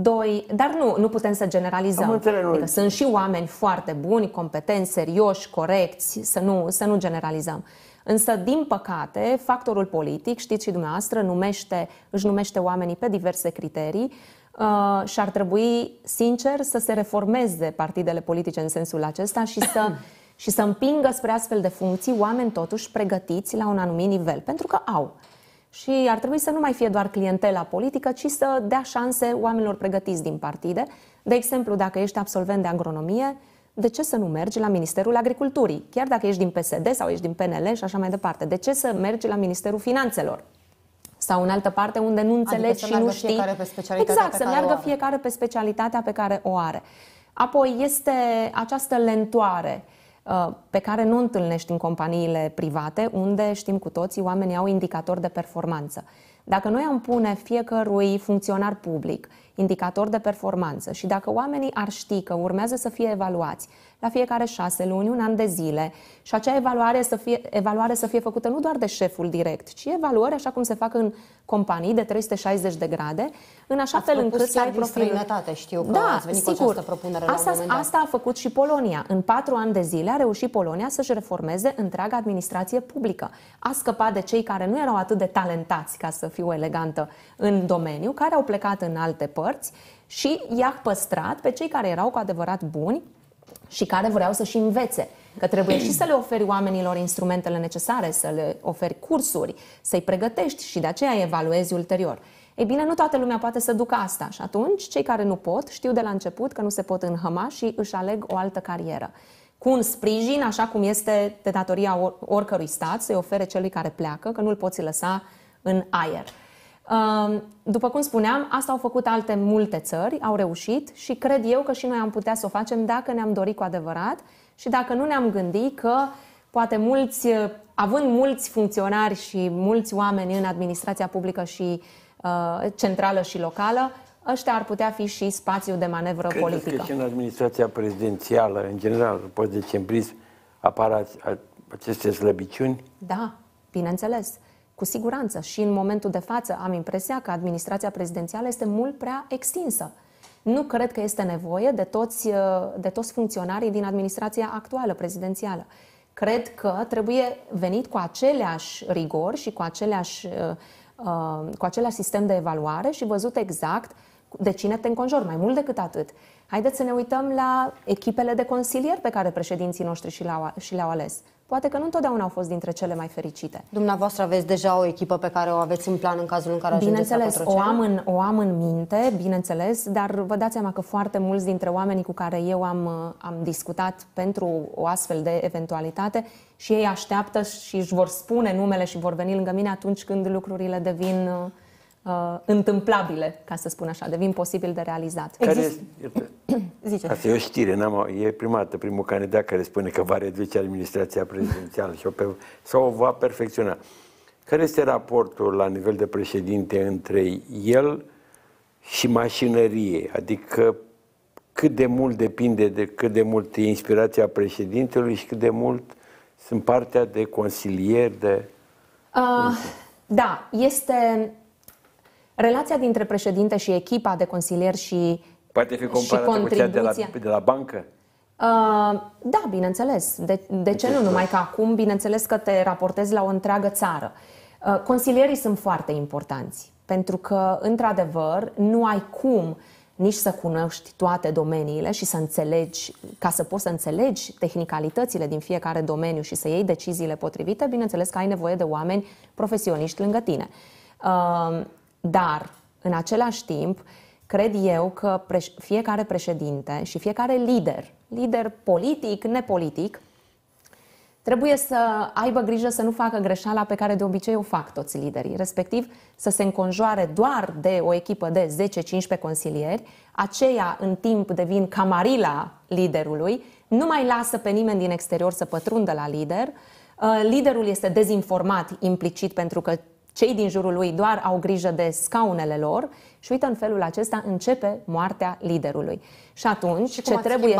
doi, dar nu, nu putem să generalizăm. adică sunt și oameni foarte buni, competenți, serioși, corecți, să nu, să nu generalizăm. Însă, din păcate, factorul politic, știți și dumneavoastră, numește, își numește oamenii pe diverse criterii uh, și ar trebui, sincer, să se reformeze partidele politice în sensul acesta și să, și să împingă spre astfel de funcții oameni totuși pregătiți la un anumit nivel, pentru că au. Și ar trebui să nu mai fie doar clientela politică, ci să dea șanse oamenilor pregătiți din partide. De exemplu, dacă ești absolvent de agronomie, de ce să nu mergi la Ministerul Agriculturii? Chiar dacă ești din PSD sau ești din PNL și așa mai departe, de ce să mergi la Ministerul Finanțelor? Sau în altă parte unde nu adică înțelegi adică și nu știi. exact, să meargă fiecare pe specialitatea pe care o are. Apoi este această lentoare. Uh, Uh, pe care nu întâlnești în companiile private, unde știm cu toții oamenii au indicatori de performanță. Dacă noi am pune fiecărui funcționar public indicator de performanță și dacă oamenii ar ști că urmează să fie evaluați la fiecare șase luni, un an de zile. Și acea evaluare să fie, evaluare să fie făcută nu doar de șeful direct, ci evaluări așa cum se fac în companii de 360 de grade, în așa ați fel încât să ai profil. știu că da, ați venit sigur. cu propunere asta, la asta a făcut și Polonia. În patru ani de zile a reușit Polonia să-și reformeze întreaga administrație publică. A scăpat de cei care nu erau atât de talentați, ca să fiu elegantă, în domeniu, care au plecat în alte părți și i-a păstrat pe cei care erau cu adevărat buni și care vreau să și învețe. Că trebuie și să le oferi oamenilor instrumentele necesare, să le oferi cursuri, să-i pregătești și de aceea evaluezi ulterior. Ei bine, nu toată lumea poate să ducă asta și atunci cei care nu pot știu de la început că nu se pot înhăma și își aleg o altă carieră. Cu un sprijin, așa cum este de datoria oricărui stat, să-i ofere celui care pleacă, că nu-l poți lăsa în aer. După cum spuneam, asta au făcut alte multe țări, au reușit și cred eu că și noi am putea să o facem dacă ne-am dorit cu adevărat și dacă nu ne-am gândit că poate mulți, având mulți funcționari și mulți oameni în administrația publică și uh, centrală și locală, ăștia ar putea fi și spațiu de manevră Credeți politică. Că și în administrația prezidențială, în general, după decembrism, apar aceste slăbiciuni? Da, bineînțeles. Cu siguranță și în momentul de față am impresia că administrația prezidențială este mult prea extinsă. Nu cred că este nevoie de toți, uh, de toți funcționarii din administrația actuală prezidențială. Cred că trebuie venit cu aceleași rigor și cu, aceleași, uh, uh, cu același sistem de evaluare și văzut exact de cine te înconjori, mai mult decât atât. Haideți să ne uităm la echipele de consilier pe care președinții noștri și le-au, și le-au ales poate că nu întotdeauna au fost dintre cele mai fericite. Dumneavoastră aveți deja o echipă pe care o aveți în plan în cazul în care ajungeți Bineînțeles, o am, în, o am în minte, bineînțeles, dar vă dați seama că foarte mulți dintre oamenii cu care eu am, uh, am discutat pentru o astfel de eventualitate și ei așteaptă și își vor spune numele și vor veni lângă mine atunci când lucrurile devin uh, uh, întâmplabile, ca să spun așa, devin posibil de realizat. Care Exist... este, Asta e o știre, n-am, e prima dată primul candidat care spune că va reduce administrația prezidențială și o pe, sau o va perfecționa. Care este raportul la nivel de președinte între el și mașinărie? Adică cât de mult depinde de cât de mult e inspirația președintelui și cât de mult sunt partea de consilier, de... Uh, da, este Relația dintre președinte și echipa de consilieri și Poate fi comparată cu cea de la, de la bancă? Uh, da, bineînțeles. De, de, ce, ce deci, nu? Uh, Numai că acum, bineînțeles că te raportezi la o întreagă țară. Uh, consilierii sunt foarte importanți, pentru că, într-adevăr, nu ai cum nici să cunoști toate domeniile și să înțelegi, ca să poți să înțelegi tehnicalitățile din fiecare domeniu și să iei deciziile potrivite, bineînțeles că ai nevoie de oameni profesioniști lângă tine. Uh, dar, în același timp, cred eu că preș- fiecare președinte și fiecare lider, lider politic, nepolitic, trebuie să aibă grijă să nu facă greșeala pe care de obicei o fac toți liderii, respectiv să se înconjoare doar de o echipă de 10-15 consilieri, aceia în timp devin camarila liderului, nu mai lasă pe nimeni din exterior să pătrundă la lider, uh, liderul este dezinformat implicit pentru că cei din jurul lui doar au grijă de scaunele lor și uite în felul acesta începe moartea liderului. Și atunci și ce trebuie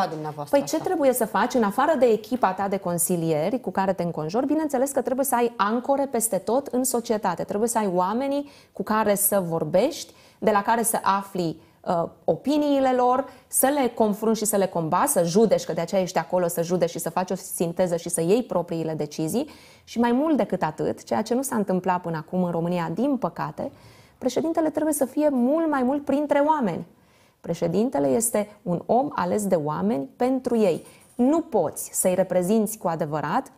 Păi ce trebuie să faci în afară de echipa ta de consilieri cu care te înconjori, bineînțeles că trebuie să ai ancore peste tot în societate. Trebuie să ai oamenii cu care să vorbești, de la care să afli Uh, opiniile lor, să le confrunți și să le combați, să judești, că de aceea ești acolo să judești și să faci o sinteză și să iei propriile decizii și mai mult decât atât, ceea ce nu s-a întâmplat până acum în România, din păcate, președintele trebuie să fie mult mai mult printre oameni. Președintele este un om ales de oameni pentru ei. Nu poți să-i reprezinți cu adevărat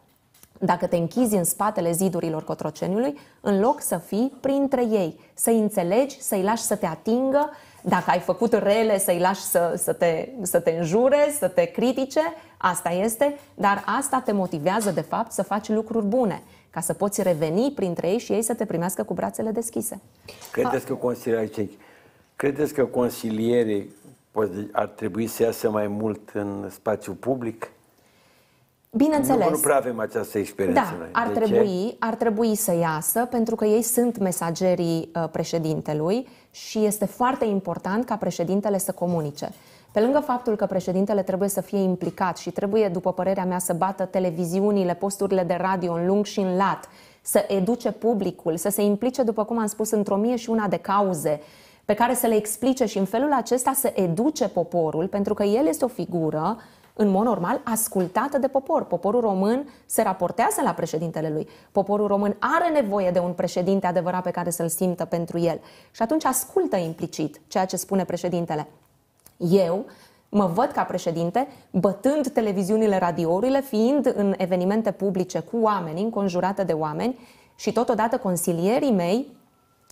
dacă te închizi în spatele zidurilor Cotroceniului, în loc să fii printre ei, să-i înțelegi, să-i lași să te atingă, dacă ai făcut rele, să-i lași să, să, te, să te înjure, să te critique, asta este, dar asta te motivează, de fapt, să faci lucruri bune, ca să poți reveni printre ei și ei să te primească cu brațele deschise. Credeți că consilierii, credeți că consilierii ar trebui să iasă mai mult în spațiu public? Bineînțeles. Nu, nu prea avem această experiență. Da, noi. ar, de trebui, ce? ar trebui să iasă, pentru că ei sunt mesagerii uh, președintelui și este foarte important ca președintele să comunice. Pe lângă faptul că președintele trebuie să fie implicat și trebuie, după părerea mea, să bată televiziunile, posturile de radio în lung și în lat, să educe publicul, să se implice, după cum am spus, într-o mie și una de cauze pe care să le explice și în felul acesta să educe poporul, pentru că el este o figură în mod normal, ascultată de popor. Poporul român se raportează la președintele lui. Poporul român are nevoie de un președinte adevărat pe care să-l simtă pentru el. Și atunci ascultă implicit ceea ce spune președintele. Eu mă văd ca președinte bătând televiziunile, radiourile, fiind în evenimente publice cu oameni, înconjurată de oameni și totodată consilierii mei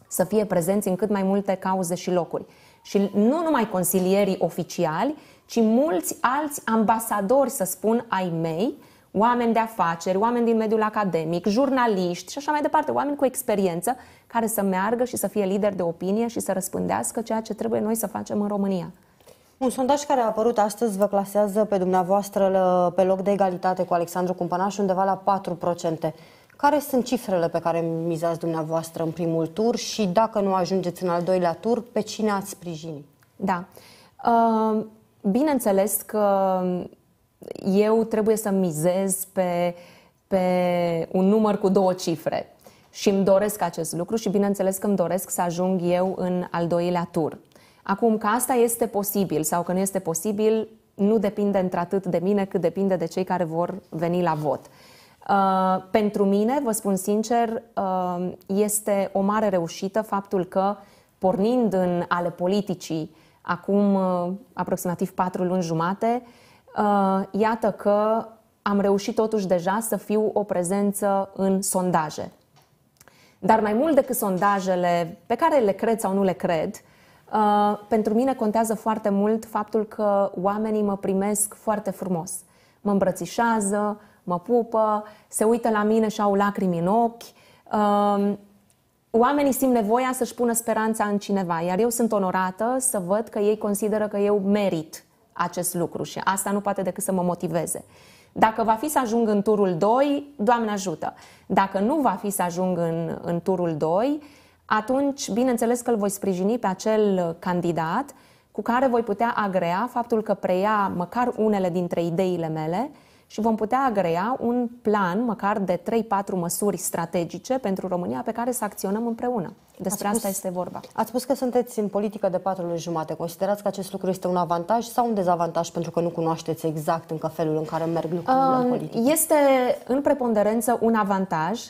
să fie prezenți în cât mai multe cauze și locuri. Și nu numai consilierii oficiali, ci mulți alți ambasadori, să spun, ai mei, oameni de afaceri, oameni din mediul academic, jurnaliști și așa mai departe, oameni cu experiență care să meargă și să fie lideri de opinie și să răspândească ceea ce trebuie noi să facem în România. Un sondaj care a apărut astăzi vă clasează pe dumneavoastră pe loc de egalitate cu Alexandru Cumpănaș undeva la 4%. Care sunt cifrele pe care mizați dumneavoastră în primul tur și dacă nu ajungeți în al doilea tur, pe cine ați sprijini? Da. Uh, bineînțeles că eu trebuie să mizez pe, pe un număr cu două cifre și îmi doresc acest lucru și bineînțeles că îmi doresc să ajung eu în al doilea tur. Acum, că asta este posibil sau că nu este posibil, nu depinde într-atât de mine cât depinde de cei care vor veni la vot. Uh, pentru mine, vă spun sincer, uh, este o mare reușită faptul că, pornind în ale politicii, acum uh, aproximativ patru luni jumate, uh, iată că am reușit totuși deja să fiu o prezență în sondaje. Dar mai mult decât sondajele pe care le cred sau nu le cred, uh, pentru mine contează foarte mult faptul că oamenii mă primesc foarte frumos. Mă îmbrățișează, mă pupă, se uită la mine și au lacrimi în ochi. Um, oamenii simt nevoia să-și pună speranța în cineva, iar eu sunt onorată să văd că ei consideră că eu merit acest lucru și asta nu poate decât să mă motiveze. Dacă va fi să ajung în turul 2, Doamne ajută. Dacă nu va fi să ajung în, în turul 2, atunci, bineînțeles că îl voi sprijini pe acel candidat cu care voi putea agrea faptul că preia măcar unele dintre ideile mele și vom putea agrea un plan, măcar de 3-4 măsuri strategice pentru România pe care să acționăm împreună. Despre spus, asta este vorba. Ați spus că sunteți în politică de patru luni jumate. Considerați că acest lucru este un avantaj sau un dezavantaj pentru că nu cunoașteți exact încă felul în care merg lucrurile uh, în um, politică? Este în preponderență un avantaj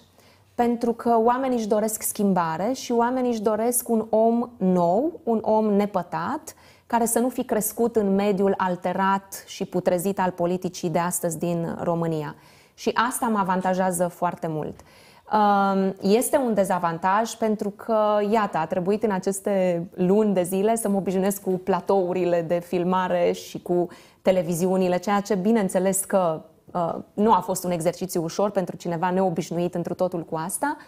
pentru că oamenii își doresc schimbare și oamenii își doresc un om nou, un om nepătat care să nu fi crescut în mediul alterat și putrezit al politicii de astăzi din România. Și asta mă avantajează foarte mult. Ehm, este un dezavantaj pentru că, iată, a trebuit în aceste luni de zile să mă obișnuiesc cu platourile de filmare și cu televiziunile, ceea ce, bineînțeles, că ehm, nu a fost un exercițiu ușor pentru cineva neobișnuit într totul cu asta, uh,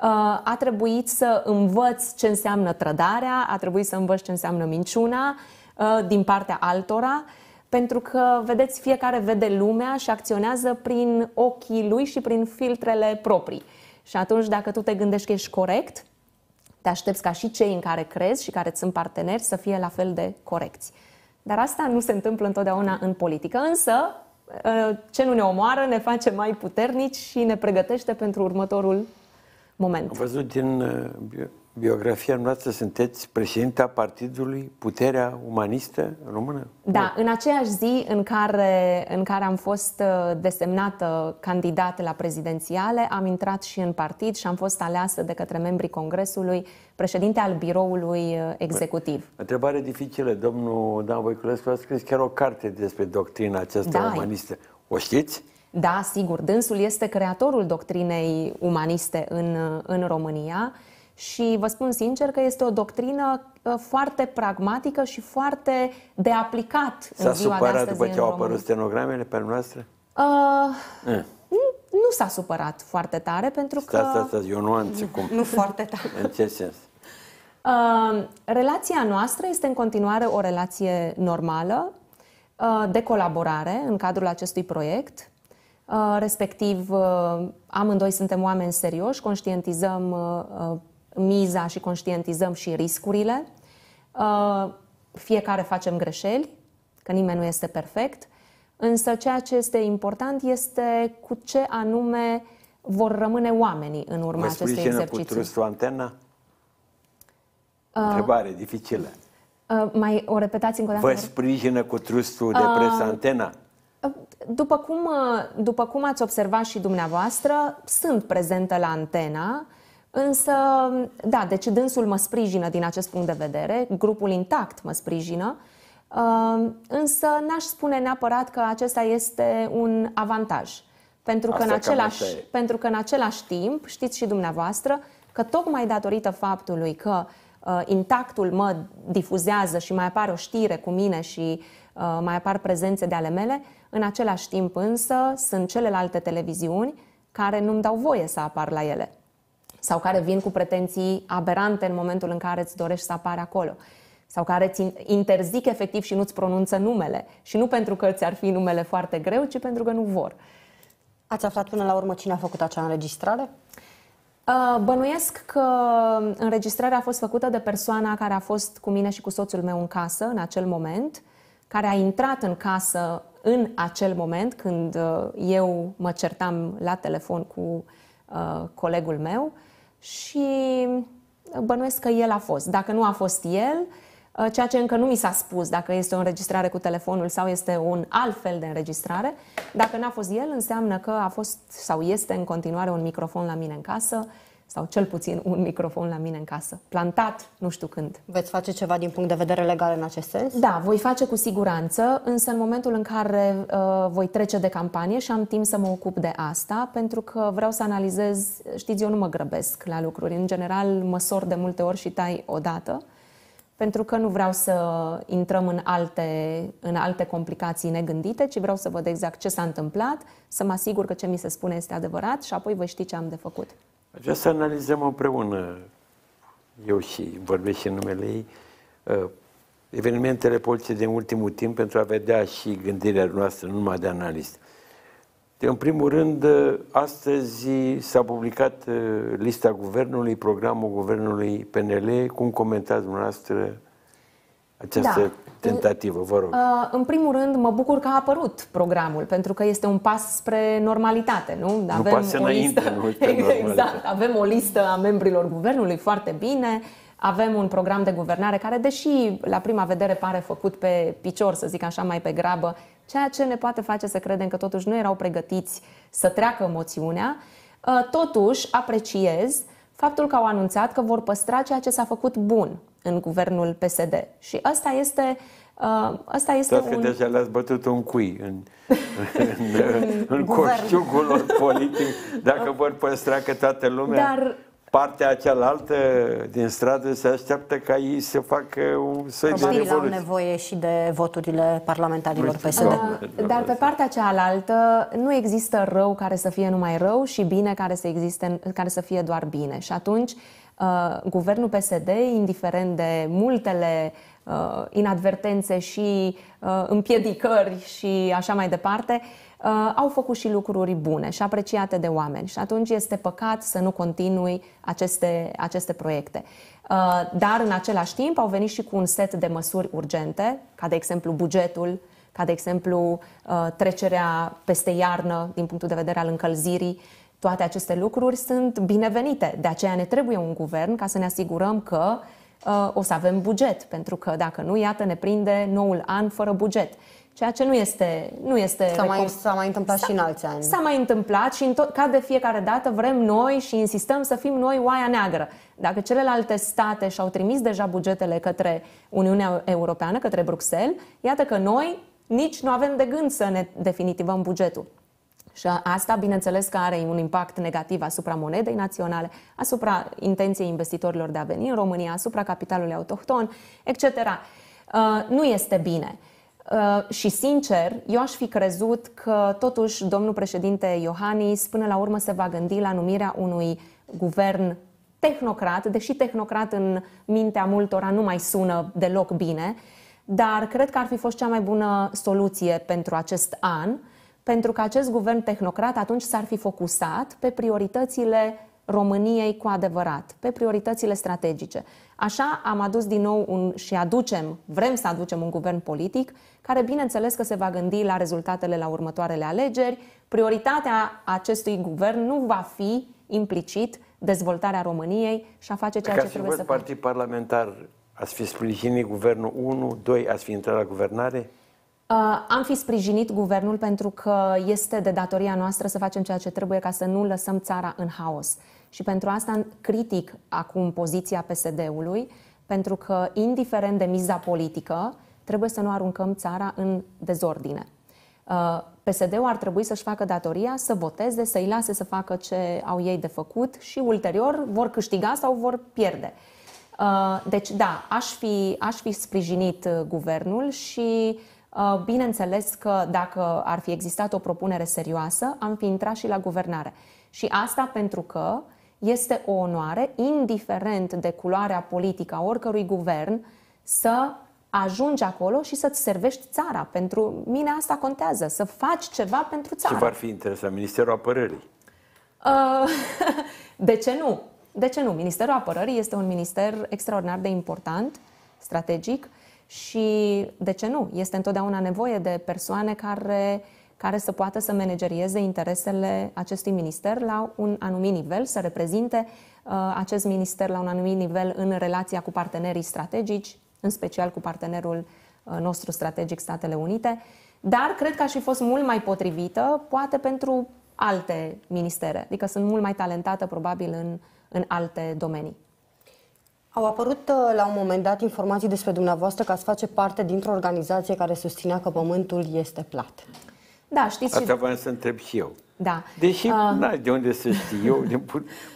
Uh, a trebuit să învăț ce înseamnă trădarea, a trebuit să învăț ce înseamnă minciuna uh, din partea altora, pentru că, vedeți, fiecare vede lumea și acționează prin ochii lui și prin filtrele proprii. Și atunci, dacă tu te gândești că ești corect, te aștepți ca și cei în care crezi și care sunt parteneri să fie la fel de corecți. Dar asta nu se întâmplă întotdeauna în politică, însă uh, ce nu ne omoară ne face mai puternici și ne pregătește pentru următorul moment. Am văzut din uh, biografia noastră, sunteți președinta Partidului Puterea Umanistă Română? Da, Bun. în aceeași zi în care, în care am fost uh, desemnată candidată la prezidențiale, am intrat și în partid și am fost aleasă de către membrii Congresului președinte al biroului uh, executiv. Bă, întrebare dificilă. Domnul Dan Voiculescu a scris chiar o carte despre doctrina aceasta da. umanistă. O știți? Da, sigur, dânsul este creatorul doctrinei umaniste în, în România și vă spun sincer că este o doctrină uh, foarte pragmatică și foarte de aplicat S-a în ziua supărat după ce au apărut stenogramele pe noastră? Uh, eh. nu s-a supărat foarte tare pentru că... Stai, stai, stai, eu nu cum. Nu foarte tare. În ce sens? Uh, relația noastră este în continuare o relație normală, uh, de colaborare în cadrul acestui proiect. Uh, respectiv uh, amândoi suntem oameni serioși, conștientizăm uh, miza și conștientizăm și riscurile. Fiecare facem greșeli, că nimeni nu este perfect, însă ceea ce este important este cu ce anume vor rămâne oamenii în urma acestui exercițiu. Cu antenă? Întrebare dificilă. Uh, mai o repetați încă o dată? Vă sprijină cu trustul de presă uh, antena? După cum, uh, după cum ați observat și dumneavoastră, sunt prezentă la antena, însă, da, deci dânsul mă sprijină din acest punct de vedere, grupul intact mă sprijină, uh, însă n-aș spune neapărat că acesta este un avantaj. Pentru că, în același, pentru că în același timp, știți și dumneavoastră, că tocmai datorită faptului că uh, intactul mă difuzează și mai apare o știre cu mine și uh, Uh, mai apar prezențe de ale mele. În același timp însă sunt celelalte televiziuni care nu-mi dau voie să apar la ele sau care vin cu pretenții aberante în momentul în care îți dorești să apari acolo sau care îți interzic efectiv și nu-ți pronunță numele. Și nu pentru că ți-ar fi numele foarte greu, ci pentru că nu vor. Ați aflat până la urmă cine a făcut acea înregistrare? Uh, bănuiesc că înregistrarea a fost făcută de persoana care a fost cu mine și cu soțul meu în casă în acel moment care a intrat în casă în acel moment când uh, eu mă certam la telefon cu uh, colegul meu și uh, bănuiesc că el a fost. Dacă nu a fost el, uh, ceea ce încă nu mi s-a spus, dacă este o înregistrare cu telefonul sau este un alt fel de înregistrare, dacă n-a fost el, înseamnă că a fost sau este în continuare un microfon la mine în casă sau cel puțin un microfon la mine în casă, plantat nu știu când. Veți face ceva din punct de vedere legal în acest sens? Da, voi face cu siguranță, însă în momentul în care uh, voi trece de campanie și am timp să mă ocup de asta, pentru că vreau să analizez, știți, eu nu mă grăbesc la lucruri, în general măsor de multe ori și tai odată, pentru că nu vreau să intrăm în alte, în alte complicații negândite, ci vreau să văd exact ce s-a întâmplat, să mă asigur că ce mi se spune este adevărat și apoi voi ști ce am de făcut să analizăm împreună, eu și vorbesc și în numele ei, uh, evenimentele politice din ultimul timp pentru a vedea și gândirea noastră, nu numai de analist. În primul rând, uh, astăzi s-a publicat uh, lista guvernului, programul guvernului PNL. Cum comentați dumneavoastră această da tentativă, vă rog. Uh, în primul rând, mă bucur că a apărut programul, pentru că este un pas spre normalitate, nu? Avem pas o înainte, listă... nu Exact, avem o listă a membrilor guvernului foarte bine, avem un program de guvernare care, deși la prima vedere pare făcut pe picior, să zic așa, mai pe grabă, ceea ce ne poate face să credem că totuși nu erau pregătiți să treacă moțiunea, uh, totuși apreciez faptul că au anunțat că vor păstra ceea ce s-a făcut bun în guvernul PSD. Și asta este Uh, asta este Stați un... că deja le-ați bătut un cui în, în, în, în coșciugul lor politic, dacă vor păstra că toată lumea, Dar... partea cealaltă din stradă se așteaptă ca ei să facă un soi Probabil de revoluție. au nevoie și de voturile parlamentarilor PSD. Da, uh, dar pe partea cealaltă nu există rău care să fie numai rău și bine care să, existe, care să fie doar bine. Și atunci uh, Uh, guvernul PSD, indiferent de multele uh, inadvertențe și uh, împiedicări și așa mai departe, au făcut și lucruri bune și apreciate de oameni și atunci este păcat să nu continui aceste, aceste proiecte. Dar în același timp au venit și cu un set de măsuri urgente, ca de exemplu bugetul, ca de exemplu trecerea peste iarnă din punctul de vedere al încălzirii, toate aceste lucruri sunt binevenite. De aceea ne trebuie un guvern ca să ne asigurăm că uh, o să avem buget, pentru că dacă nu, iată, ne prinde noul an fără buget. Ceea ce nu este... Nu este s-a, mai, s-a mai întâmplat s-a, și în alți ani. S-a mai întâmplat și în tot, ca de fiecare dată vrem noi și insistăm să fim noi oaia neagră. Dacă celelalte state și-au trimis deja bugetele către Uniunea Europeană, către Bruxelles, iată că noi nici nu avem de gând să ne definitivăm bugetul. Și asta, bineînțeles, că are un impact negativ asupra monedei naționale, asupra intenției investitorilor de a veni în România, asupra capitalului autohton, etc. Uh, nu este bine. Uh, și sincer, eu aș fi crezut că totuși domnul președinte Iohannis până la urmă se va gândi la numirea unui guvern tehnocrat, deși tehnocrat în mintea multora nu mai sună deloc bine, dar cred că ar fi fost cea mai bună soluție pentru acest an pentru că acest guvern tehnocrat atunci s-ar fi focusat pe prioritățile României cu adevărat, pe prioritățile strategice. Așa am adus din nou un, și aducem, vrem să aducem un guvern politic care bineînțeles că se va gândi la rezultatele la următoarele alegeri. Prioritatea acestui guvern nu va fi implicit dezvoltarea României și a face ceea Ca ce trebuie să facă. partid parlamentar, ați fi sprijinit guvernul 1, 2, ați fi intrat la guvernare? Uh, am fi sprijinit guvernul pentru că este de datoria noastră să facem ceea ce trebuie ca să nu lăsăm țara în haos. Și pentru asta critic acum poziția PSD-ului, pentru că, indiferent de miza politică, trebuie să nu aruncăm țara în dezordine. Uh, PSD-ul ar trebui să-și facă datoria să voteze, să-i lase să facă ce au ei de făcut și ulterior vor câștiga sau vor pierde. Uh, deci, da, aș fi, aș fi sprijinit guvernul și uh, Uh, bineînțeles că dacă ar fi existat o propunere serioasă, am fi intrat și la guvernare. Și asta pentru că este o onoare, indiferent de culoarea politică a oricărui guvern, să ajungi acolo și să-ți servești țara. Pentru mine asta contează, să faci ceva pentru țara. Ce v-ar fi interesat? Ministerul Apărării? Uh, de ce nu? De ce nu? Ministerul Apărării este un minister extraordinar de important, strategic, uh, și, de ce nu, este întotdeauna nevoie de persoane care, care să poată să managerieze interesele acestui minister la un anumit nivel, să reprezinte uh, acest minister la un anumit nivel în relația cu partenerii strategici, în special cu partenerul uh, nostru strategic Statele Unite, dar cred că aș fi fost mult mai potrivită, poate pentru alte ministere, adică sunt mult mai talentată probabil în, în alte domenii. Au apărut uh, la un moment dat informații despre dumneavoastră că ați face parte dintr-o organizație care susținea că pământul este plat. Da, știți Asta și... voiam să întreb și eu. Da. Deși, uh, na, de unde să știu eu, de,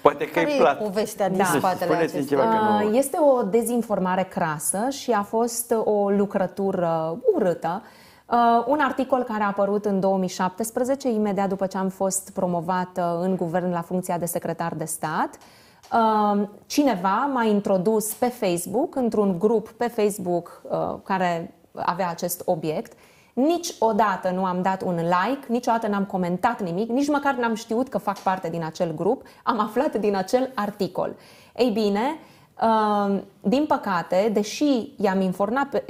poate că e plat. povestea din da. spatele acestui. Uh, este o dezinformare crasă și a fost o lucrătură urâtă. Uh, un articol care a apărut în 2017, imediat după ce am fost promovată în guvern la funcția de secretar de stat, uh, cineva m-a introdus pe Facebook, într-un grup pe Facebook uh, care avea acest obiect. Niciodată nu am dat un like, niciodată n-am comentat nimic, nici măcar n-am știut că fac parte din acel grup, am aflat din acel articol. Ei bine, din păcate, deși i-am informat,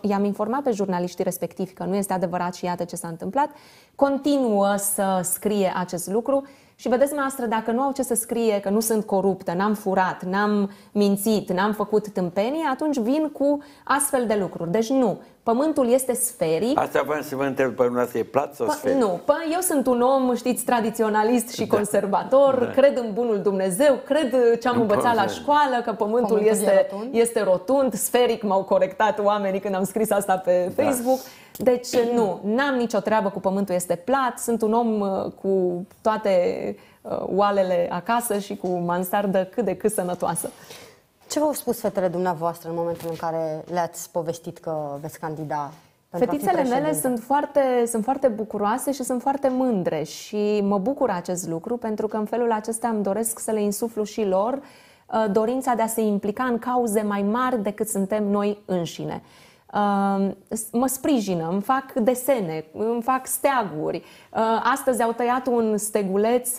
i-am informat pe jurnaliștii respectivi că nu este adevărat și iată ce s-a întâmplat, continuă să scrie acest lucru și vedeți, noastră, dacă nu au ce să scrie că nu sunt coruptă, n-am furat, n-am mințit, n-am făcut tâmpenie, atunci vin cu astfel de lucruri. Deci nu, Pământul este sferic. Asta vreau să vă întreb pe dumneavoastră, e plat sau sferic? Nu, eu sunt un om, știți, tradiționalist și da. conservator, da. cred în bunul Dumnezeu, cred ce am nu învățat la școală, că pământul, pământul este, rotund. este rotund, sferic m-au corectat oamenii când am scris asta pe da. Facebook. Deci nu, n-am nicio treabă cu pământul este plat, sunt un om uh, cu toate uh, oalele acasă și cu mansardă cât de cât sănătoasă. Ce v-au spus fetele dumneavoastră în momentul în care le-ați povestit că veți candida Fetițele mele sunt foarte, sunt foarte bucuroase și sunt foarte mândre și mă bucur acest lucru pentru că în felul acesta îmi doresc să le insuflu și lor uh, dorința de a se implica în cauze mai mari decât suntem noi înșine mă sprijină, îmi fac desene, îmi fac steaguri. Astăzi au tăiat un steguleț,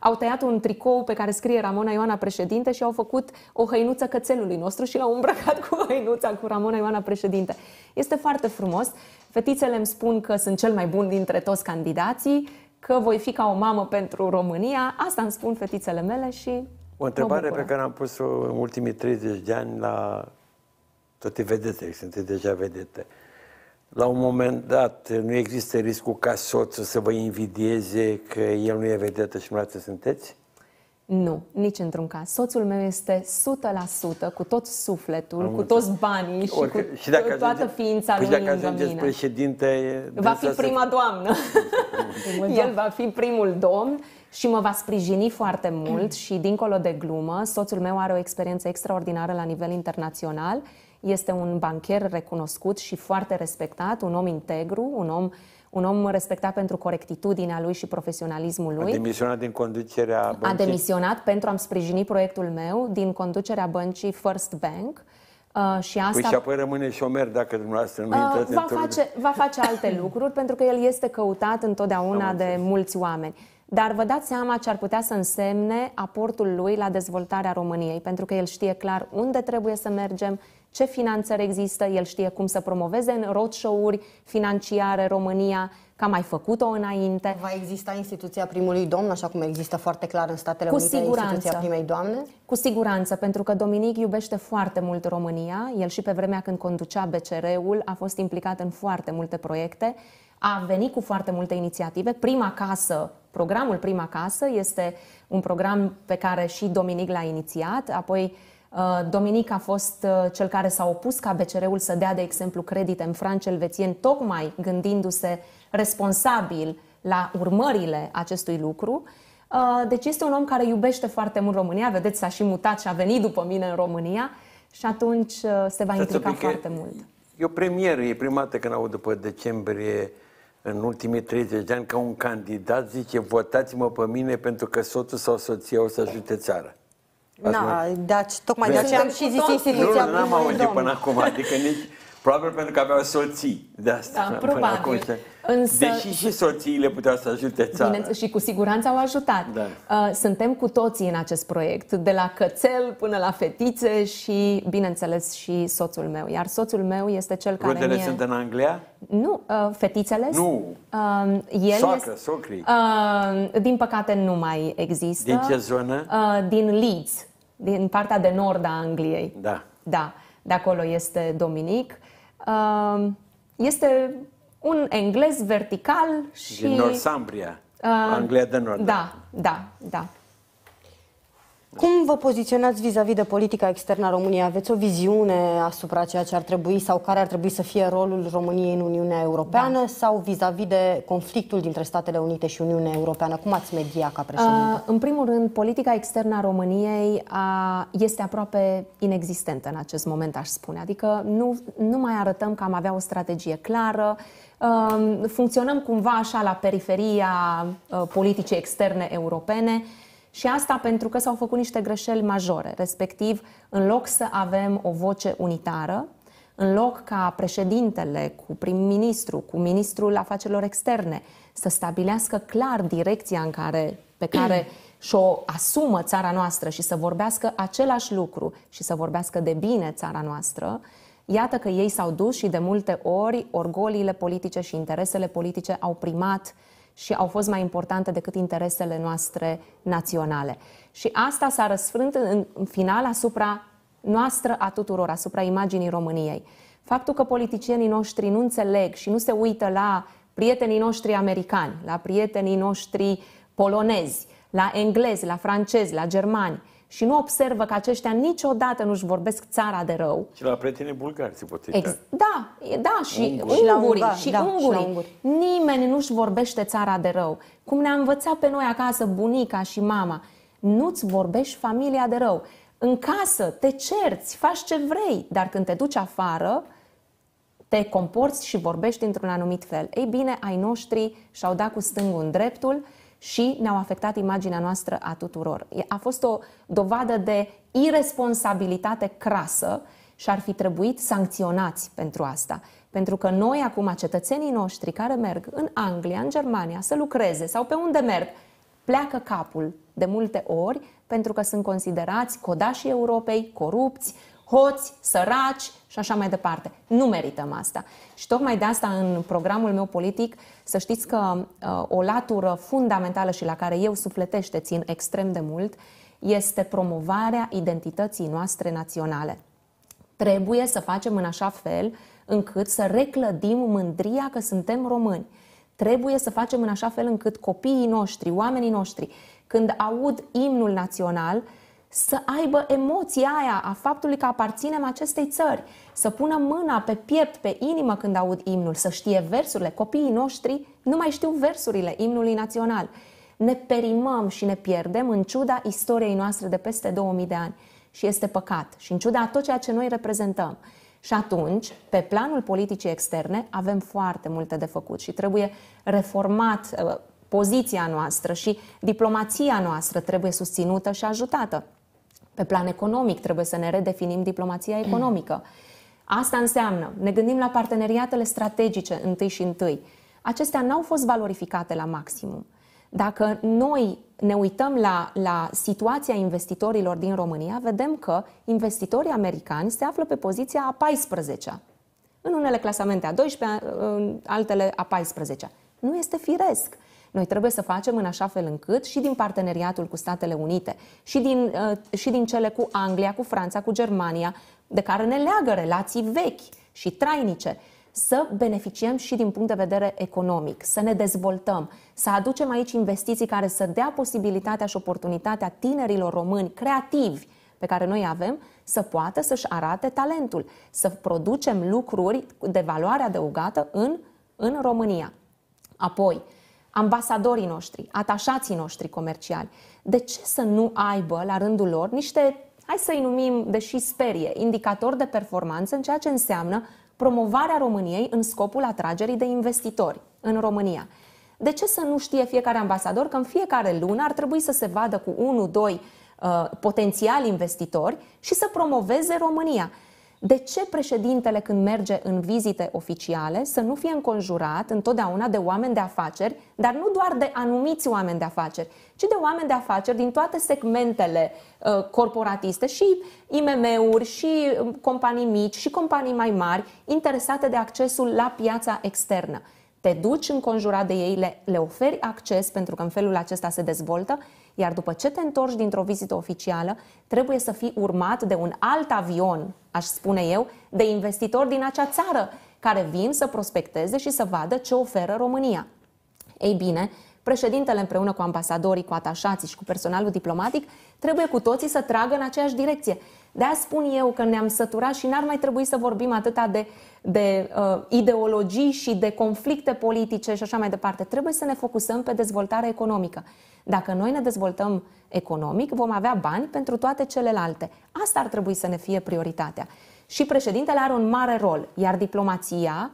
au tăiat un tricou pe care scrie Ramona Ioana președinte și au făcut o hăinuță cățelului nostru și l-au îmbrăcat cu hăinuța cu Ramona Ioana președinte. Este foarte frumos. Fetițele îmi spun că sunt cel mai bun dintre toți candidații, că voi fi ca o mamă pentru România. Asta îmi spun fetițele mele și o întrebare pe care am pus-o în ultimii 30 de ani la toate vedete, sunteți deja vedete. La un moment dat nu există riscul ca soțul să vă invidieze că el nu e vedetă și nu sunteți? Nu, nici într-un caz. Soțul meu este 100% cu tot sufletul, Am cu toți banii și Orică, cu și dacă toată ființa păi lui dacă ajungeți mine. președinte... Va fi prima doamnă. El va fi primul domn și mă va sprijini foarte mult și, dincolo de glumă, soțul meu are o experiență extraordinară la nivel internațional este un bancher recunoscut și foarte respectat, un om integru, un om un om respectat pentru corectitudinea lui și profesionalismul lui. A demisionat din conducerea băncii. A demisionat pentru a-mi sprijini proiectul meu din conducerea băncii First Bank. Uh, și asta... Păi și apoi rămâne șomer dacă dumneavoastră nu uh, intrați va, face, va face alte lucruri, pentru că el este căutat întotdeauna de mulți oameni. Dar vă dați seama ce ar putea să însemne aportul lui la dezvoltarea României, pentru că el știe clar unde trebuie să mergem, ce finanțări există, el știe cum să promoveze în roadshow-uri financiare România, ca mai făcut-o înainte. Va exista instituția primului domn, așa cum există foarte clar în Statele Cu Unite siguranță. instituția primei doamne? Cu siguranță, pentru că Dominic iubește foarte mult România. El și pe vremea când conducea BCR-ul a fost implicat în foarte multe proiecte a venit cu foarte multe inițiative. Prima casă, programul Prima casă este un program pe care și Dominic l-a inițiat, apoi Uh, Dominic a fost uh, cel care s-a opus ca BCR-ul să dea, de exemplu, credite în franci elvețieni, tocmai gândindu-se responsabil la urmările acestui lucru. Uh, deci este un om care iubește foarte mult România, vedeți, s-a și mutat și a venit după mine în România și atunci se va implica foarte mult. E o premieră, e prima dată când aud după decembrie în ultimii 30 de ani ca un candidat zice votați-mă pe mine pentru că soțul sau soția o să ajute țara. Da, deci, tocmai de aceea am și zis instituția. Nu, nu am auzit până acum, adică nici... Probabil pentru că aveau soții de asta. Da, probabil. Acum, Însă, Deși și soțiile puteau să ajute țara. și cu siguranță au ajutat. Da. Uh, suntem cu toții în acest proiect, de la cățel până la fetițe și, bineînțeles, și soțul meu. Iar soțul meu este cel care Rudele mie... sunt în Anglia? Nu, uh, fetițele. Nu. Uh, el Soacră, este... socri. Din păcate nu mai există. Din ce zonă? Din Leeds, din partea de nord a Angliei. Da. Da, de acolo este Dominic. Este un englez vertical și... Din Northumbria, uh, Anglia de Nord. Da, da, da. da. Cum vă poziționați vis-a-vis -vis de politica externă a României? Aveți o viziune asupra ceea ce ar trebui sau care ar trebui să fie rolul României în Uniunea Europeană da. sau vis-a-vis -vis de conflictul dintre Statele Unite și Uniunea Europeană? Cum ați media ca uh, președinte? Uh, în primul rând, politica externă a României a, uh, este aproape inexistentă în acest moment, aș spune. Adică nu, nu mai arătăm că am avea o strategie clară, Um, funcționăm cumva așa la periferia uh, politicii externe europene și asta pentru că s-au făcut niște greșeli majore, respectiv în loc să avem o voce unitară, în loc ca președintele cu prim-ministru, cu ministrul afacerilor externe să stabilească clar direcția în care, pe care și-o asumă țara noastră și să vorbească același lucru și să vorbească de bine țara noastră, uh, Iată că ei s-au dus și de multe ori orgoliile politice și interesele politice au primat și au fost mai importante decât interesele noastre naționale. Și asta s-a răsfrânt în, final asupra noastră a tuturor, asupra imaginii României. Faptul că politicienii noștri nu înțeleg și nu se uită la prietenii noștri americani, la prietenii noștri polonezi, la englezi, la francezi, la germani, și nu observă că aceștia niciodată nu-și vorbesc țara de rău. Și la prietenii bulgari se poate. Ex- da, da, și ungurii. Și, la unguri, și, da, unguri. și unguri. Nimeni nu-și vorbește țara de rău. Cum ne-a învățat pe noi acasă bunica și mama. Nu-ți vorbești familia de rău. În casă te cerți, faci ce vrei, dar când te duci afară, te comporți și vorbești într-un anumit fel. Ei bine, ai noștri și-au dat cu stângul în dreptul și ne-au afectat imaginea noastră a tuturor. A fost o dovadă de irresponsabilitate crasă și ar fi trebuit sancționați pentru asta. Pentru că noi acum, cetățenii noștri care merg în Anglia, în Germania, să lucreze sau pe unde merg, pleacă capul de multe ori pentru că sunt considerați codașii Europei, corupți, hoți, săraci și așa mai departe. Nu merităm asta. Și tocmai de asta în programul meu politic, să știți că uh, o latură fundamentală și la care eu sufletește țin extrem de mult, este promovarea identității noastre naționale. Trebuie să facem în așa fel încât să reclădim mândria că suntem români. Trebuie să facem în așa fel încât copiii noștri, oamenii noștri, când aud imnul național, uh, să aibă emoția aia a faptului că aparținem acestei țări, să pună mâna pe piept, pe inimă când aud imnul, să știe versurile. Copiii noștri nu mai știu versurile imnului național. Ne perimăm și ne pierdem în ciuda istoriei noastre de peste 2000 de ani și este păcat și în ciuda a tot ceea ce noi reprezentăm. Și atunci, pe planul politicii externe, avem foarte multe de făcut și trebuie reformat uh, poziția noastră și diplomația noastră trebuie susținută și ajutată. Pe plan economic trebuie să ne redefinim diplomația economică. Asta înseamnă, ne gândim la parteneriatele strategice întâi și întâi. Acestea n-au fost valorificate la maximum. Dacă noi ne uităm la, la situația investitorilor din România, vedem că investitorii americani se află pe poziția a 14-a. În unele clasamente a 12-a, în altele a 14-a. Nu este firesc. Noi trebuie să facem în așa fel încât și din parteneriatul cu Statele Unite, și din, uh, și din cele cu Anglia, cu Franța, cu Germania, de care ne leagă relații vechi și trainice, să beneficiem și din punct de vedere economic, să ne dezvoltăm, să aducem aici investiții care să dea posibilitatea și oportunitatea tinerilor români creativi pe care noi avem să poată să-și arate talentul, să producem lucruri de valoare adăugată în, în România. Apoi, ambasadorii noștri, atașații noștri comerciali. De ce să nu aibă la rândul lor niște, hai să-i numim, deși sperie, indicatori de performanță în ceea ce înseamnă promovarea României în scopul atragerii de investitori în România? De ce să nu știe fiecare ambasador că în fiecare lună ar trebui să se vadă cu unul, doi uh, potențiali investitori și să promoveze România? De ce președintele când merge în vizite oficiale să nu fie înconjurat întotdeauna de oameni de afaceri, dar nu doar de anumiți oameni de afaceri, ci de oameni de afaceri din toate segmentele uh, corporatiste și IMM-uri și uh, companii mici și companii mai mari interesate de accesul la piața externă te duci înconjurat de ei, le, le oferi acces pentru că în felul acesta se dezvoltă, iar după ce te întorci dintr-o vizită oficială, trebuie să fii urmat de un alt avion, aș spune eu, de investitori din acea țară care vin să prospecteze și să vadă ce oferă România. Ei bine, președintele împreună cu ambasadorii, cu atașații și cu personalul diplomatic trebuie cu toții să tragă în aceeași direcție de da, spun eu că ne-am săturat și n-ar mai trebui să vorbim atâta de, de uh, ideologii și de conflicte politice și așa mai departe. Trebuie să ne focusăm pe dezvoltarea economică. Dacă noi ne dezvoltăm economic, vom avea bani pentru toate celelalte. Asta ar trebui să ne fie prioritatea. Și președintele are un mare rol, iar diplomația,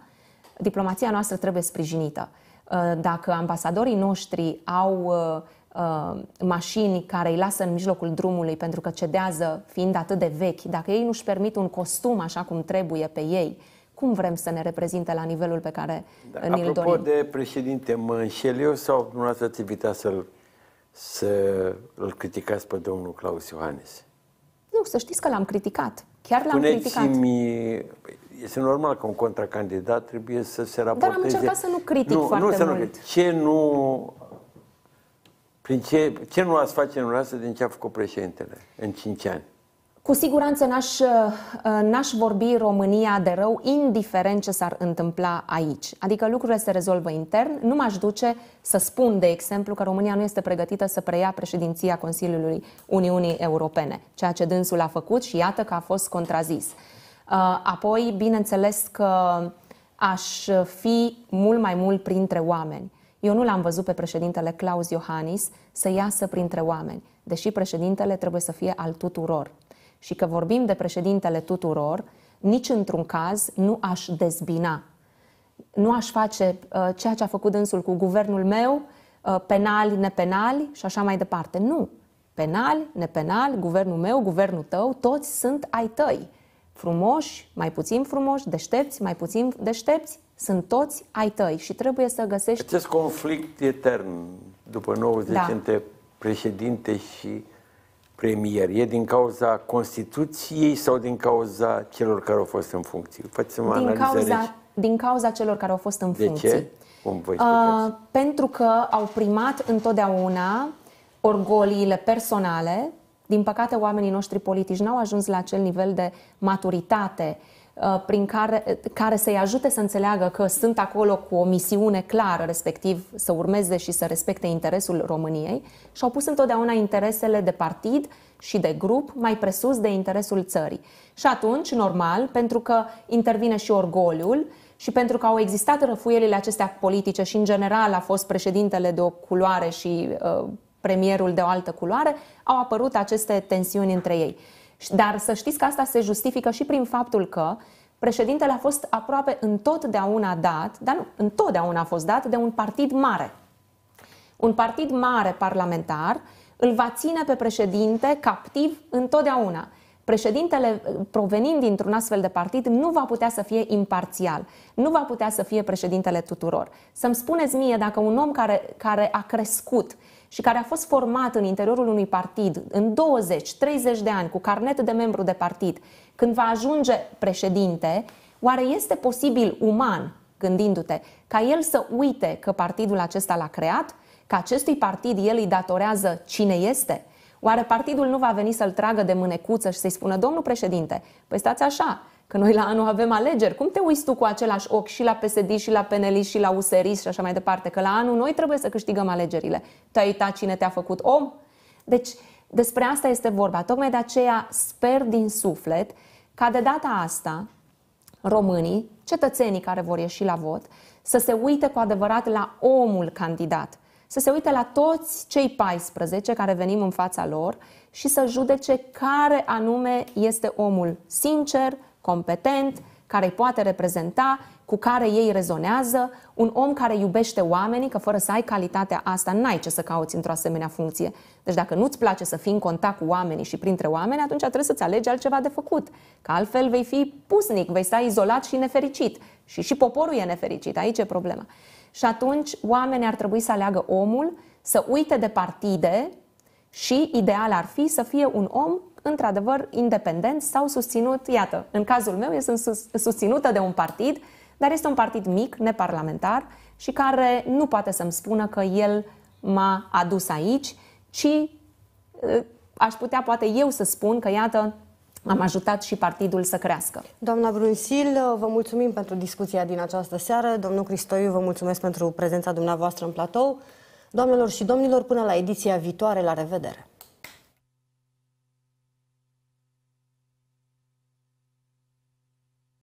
diplomația noastră trebuie sprijinită. Uh, dacă ambasadorii noștri au uh, Uh, mașini care îi lasă în mijlocul drumului pentru că cedează fiind atât de vechi, dacă ei nu-și permit un costum așa cum trebuie pe ei, cum vrem să ne reprezinte la nivelul pe care da, ne l apropo dorim? Apropo de președinte, mă înșel eu sau dumneavoastră ați evitat să-l, să-l criticați pe domnul Claus Iohannis? Nu, să știți că l-am criticat. Chiar l-am criticat. Mi... Este normal că un contracandidat trebuie să se raporteze... Dar am încercat să nu critic nu, foarte nu, mult. nu... Ce nu prin ce, ce nu ați face în rasă din ce a făcut președintele în 5 ani? Cu siguranță n-aș, uh, n-aș vorbi România de rău, indiferent ce s-ar întâmpla aici. Adică lucrurile se rezolvă intern. Nu m-aș duce să spun, de exemplu, că România nu este pregătită să preia președinția Consiliului Uniunii Europene, ceea ce dânsul a făcut și iată că a fost contrazis. Uh, apoi, bineînțeles că aș fi mult mai mult printre oameni. Eu nu l-am văzut pe președintele Claus Iohannis să iasă printre oameni, deși președintele trebuie să fie al tuturor. Și că vorbim de președintele tuturor, nici într-un caz nu aș dezbina. Nu aș face uh, ceea ce a făcut dânsul cu guvernul meu, uh, penali, nepenali și așa mai departe. Nu. Penal, nepenal, guvernul meu, guvernul tău, toți sunt ai tăi. Frumoși, mai puțin frumoși, deștepți, mai puțin deștepți, sunt toți ai tăi și trebuie să găsești... Acest conflict etern după 90 da. între președinte și premier e din cauza Constituției sau din cauza celor care au fost în funcție? Faceți-mă din cauza, aici. din cauza celor care au fost în De funcție. Ce? Cum voi uh, pentru că au primat întotdeauna orgoliile personale. Din păcate, oamenii noștri politici n-au ajuns la acel nivel de maturitate uh, Uh, prin care, care să-i ajute să înțeleagă că sunt acolo cu o misiune clară, respectiv să urmeze și să respecte interesul României și au pus întotdeauna interesele de partid și de grup mai presus de interesul țării. Și atunci, normal, pentru că intervine și orgoliul și pentru că au existat răfuielile acestea politice și, în general, a fost președintele de o culoare și uh, premierul de o altă culoare, au apărut aceste tensiuni între ei. Dar să știți că asta se justifică și prin faptul că președintele a fost aproape întotdeauna dat, dar nu, întotdeauna a fost dat de un partid mare. Un partid mare parlamentar îl va ține pe președinte captiv întotdeauna președintele eh, provenind dintr-un astfel de partid nu va putea să fie imparțial, nu va putea să fie președintele tuturor. Să-mi spuneți mie dacă un om care, care a crescut și care a fost format în interiorul unui partid în 20-30 de ani cu carnet de membru de partid, când va ajunge președinte, oare este posibil uman, gândindu-te, ca el să uite că partidul acesta l-a creat, că acestui partid el îi datorează cine este, Oare partidul nu va veni să-l tragă de mânecuță și să-i spună, domnul președinte, păi stați așa, că noi la anul avem alegeri, cum te uiți tu cu același ochi și la PSD, și la PNL, și la USR și așa mai departe, că la anul noi trebuie să câștigăm alegerile. Tu ai uitat cine te-a făcut om? Deci, despre asta este vorba. Tocmai de aceea sper din suflet ca de data asta românii, cetățenii care vor ieși la vot, să se uite cu adevărat la omul candidat – să se uite la toți cei 14 care venim în fața lor și să judece care anume este omul sincer, competent, care îi poate reprezenta, cu care ei rezonează, un om care iubește oamenii, că fără să ai calitatea asta n-ai ce să cauți într-o asemenea funcție. Deci dacă nu-ți place să fii în contact cu oamenii și printre oameni, atunci trebuie să-ți alegi altceva de făcut, că altfel vei fi pusnic, vei sta izolat și nefericit. Și și poporul e nefericit, aici e problema. Și atunci oamenii ar trebui să aleagă omul, să uite de partide și ideal ar fi să fie un om într-adevăr independent sau susținut, iată, în cazul meu eu sunt sus, susținută de un partid, dar este un partid mic, neparlamentar și care nu poate să-mi spună că el m-a adus aici, ci ă, aș putea poate eu să spun că, iată, am ajutat și partidul să crească. Doamna Brunsil, vă mulțumim pentru discuția din această seară. Domnul Cristoiu, vă mulțumesc pentru prezența dumneavoastră în platou. Doamnelor și domnilor, până la ediția viitoare, la revedere!